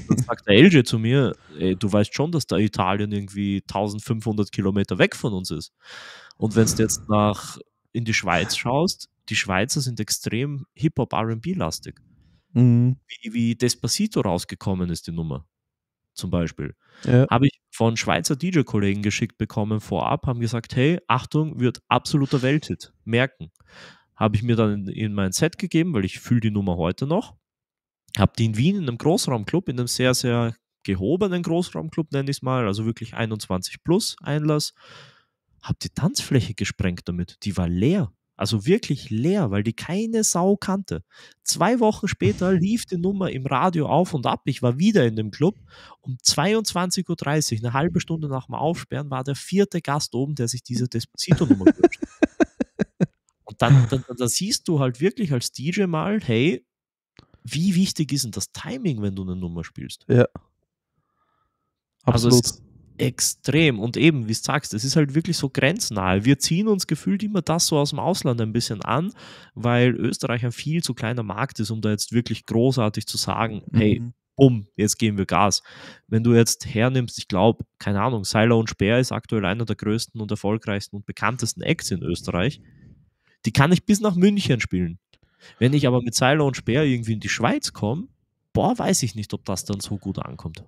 dann sagt der LG zu mir, ey, du weißt schon, dass da Italien irgendwie 1500 Kilometer weg von uns ist. Und wenn es jetzt nach in die Schweiz schaust, die Schweizer sind extrem Hip-Hop RB-lastig. Mhm. Wie, wie Despacito rausgekommen ist, die Nummer. Zum Beispiel. Ja. Habe ich von Schweizer DJ-Kollegen geschickt bekommen vorab, haben gesagt, hey, Achtung, wird absoluter Welthit. Merken. Habe ich mir dann in, in mein Set gegeben, weil ich fühle die Nummer heute noch. Habe die in Wien in einem Großraumclub, in einem sehr, sehr gehobenen Großraumclub, nenne ich es mal, also wirklich 21 plus Einlass, habe die Tanzfläche gesprengt damit. Die war leer. Also wirklich leer, weil die keine Sau kannte. Zwei Wochen später lief die Nummer im Radio auf und ab. Ich war wieder in dem Club. Um 22.30 Uhr, eine halbe Stunde nach dem Aufsperren, war der vierte Gast oben, der sich diese Despacito-Nummer gewünscht Und dann, dann, dann, dann siehst du halt wirklich als DJ mal, hey, wie wichtig ist denn das Timing, wenn du eine Nummer spielst? Ja. Also Absolut. Also extrem. Und eben, wie du sagst, es ist halt wirklich so grenznah. Wir ziehen uns gefühlt immer das so aus dem Ausland ein bisschen an, weil Österreich ein viel zu kleiner Markt ist, um da jetzt wirklich großartig zu sagen, mhm. hey, um, jetzt geben wir Gas. Wenn du jetzt hernimmst, ich glaube, keine Ahnung, Seiler und Speer ist aktuell einer der größten und erfolgreichsten und bekanntesten Acts in Österreich. Die kann ich bis nach München spielen. Wenn ich aber mit Seiler und Speer irgendwie in die Schweiz komme, boah, weiß ich nicht, ob das dann so gut ankommt.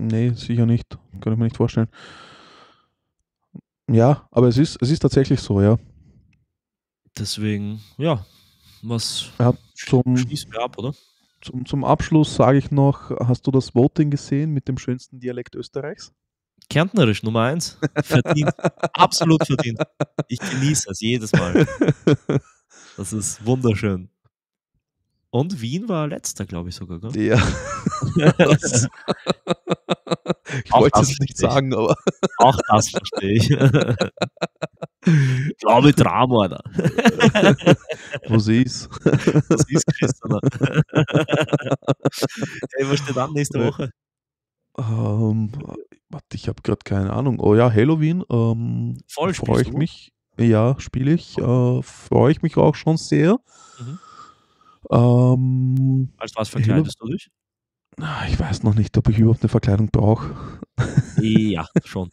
Nee, sicher nicht. Kann ich mir nicht vorstellen. Ja, aber es ist, es ist tatsächlich so, ja. Deswegen, ja, was ja, zum, schließen wir ab, oder? Zum, zum Abschluss sage ich noch, hast du das Voting gesehen mit dem schönsten Dialekt Österreichs? Kärntnerisch Nummer eins. Verdient. Absolut verdient. Ich genieße es jedes Mal. Das ist wunderschön. Und Wien war letzter, glaube ich sogar, gell? Ja. ich wollte es nicht sagen, aber. Auch das verstehe ich. Ich glaube Drama, da. Was ist? Was ist, Christian? hey, was steht an nächste äh, Woche? Ähm, warte, ich habe gerade keine Ahnung. Oh ja, Halloween. Ähm, Voll Freue ich du? mich. Ja, spiele ich. Äh, Freue ich mich auch schon sehr. Mhm. Ähm, Als was verkleidest du dich? Ich weiß noch nicht, ob ich überhaupt eine Verkleidung brauche. Ja, schon.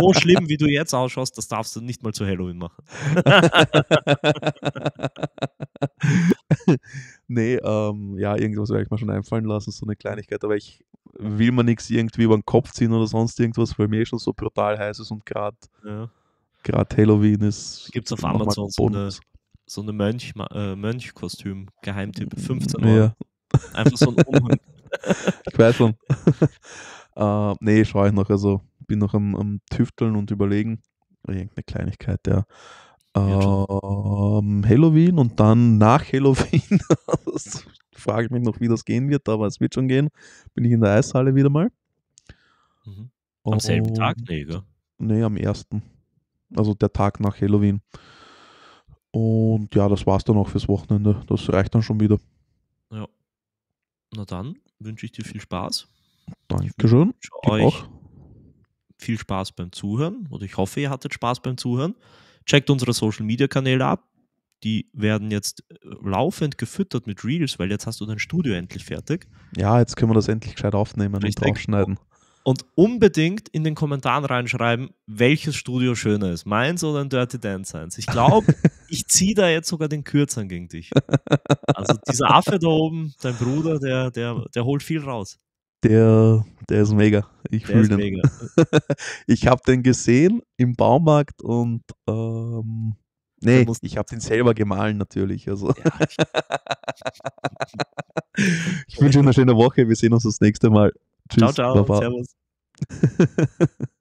So schlimm, wie du jetzt ausschaust, das darfst du nicht mal zu Halloween machen. nee, ähm, ja, irgendwas werde ich mir schon einfallen lassen, so eine Kleinigkeit, aber ich will mir nichts irgendwie über den Kopf ziehen oder sonst irgendwas, weil mir eh schon so brutal heiß ist und gerade ja. Halloween ist. Gibt es auf Amazon so eine, so eine Mönch, äh, Mönchkostüm, Geheimtipp, 15 Uhr. Ja. Einfach so ein Umhang. ich weiß schon. äh, nee, schaue ich noch. Also bin noch am, am Tüfteln und überlegen. Irgendeine Kleinigkeit, ja. Ähm, Halloween und dann nach Halloween. frage ich mich noch, wie das gehen wird, aber es wird schon gehen. Bin ich in der Eishalle wieder mal. Mhm. Am selben Tag? Nee, oder? Nee, am ersten. Also der Tag nach Halloween. Und ja, das war's dann auch fürs Wochenende. Das reicht dann schon wieder. Ja. Na dann wünsche ich dir viel Spaß. Dankeschön. Ich euch auch. viel Spaß beim Zuhören oder ich hoffe, ihr hattet Spaß beim Zuhören. Checkt unsere Social Media Kanäle ab. Die werden jetzt äh, laufend gefüttert mit Reels, weil jetzt hast du dein Studio endlich fertig. Ja, jetzt können wir das endlich gescheit aufnehmen Richtig. und draufschneiden. Und unbedingt in den Kommentaren reinschreiben, welches Studio schöner ist, meins oder ein Dirty Dance Science. Ich glaube, ich ziehe da jetzt sogar den Kürzern gegen dich. Also dieser Affe da oben, dein Bruder, der, der, der holt viel raus. Der, der ist mega. Ich fühle den. Mega. ich habe den gesehen im Baumarkt und ähm, nee, ich habe den selber gemahlen natürlich. Also. Ja, ich, ich wünsche euch eine schöne Woche. Wir sehen uns das nächste Mal. Tschüss. Ciao, ciao. Baba. Servus.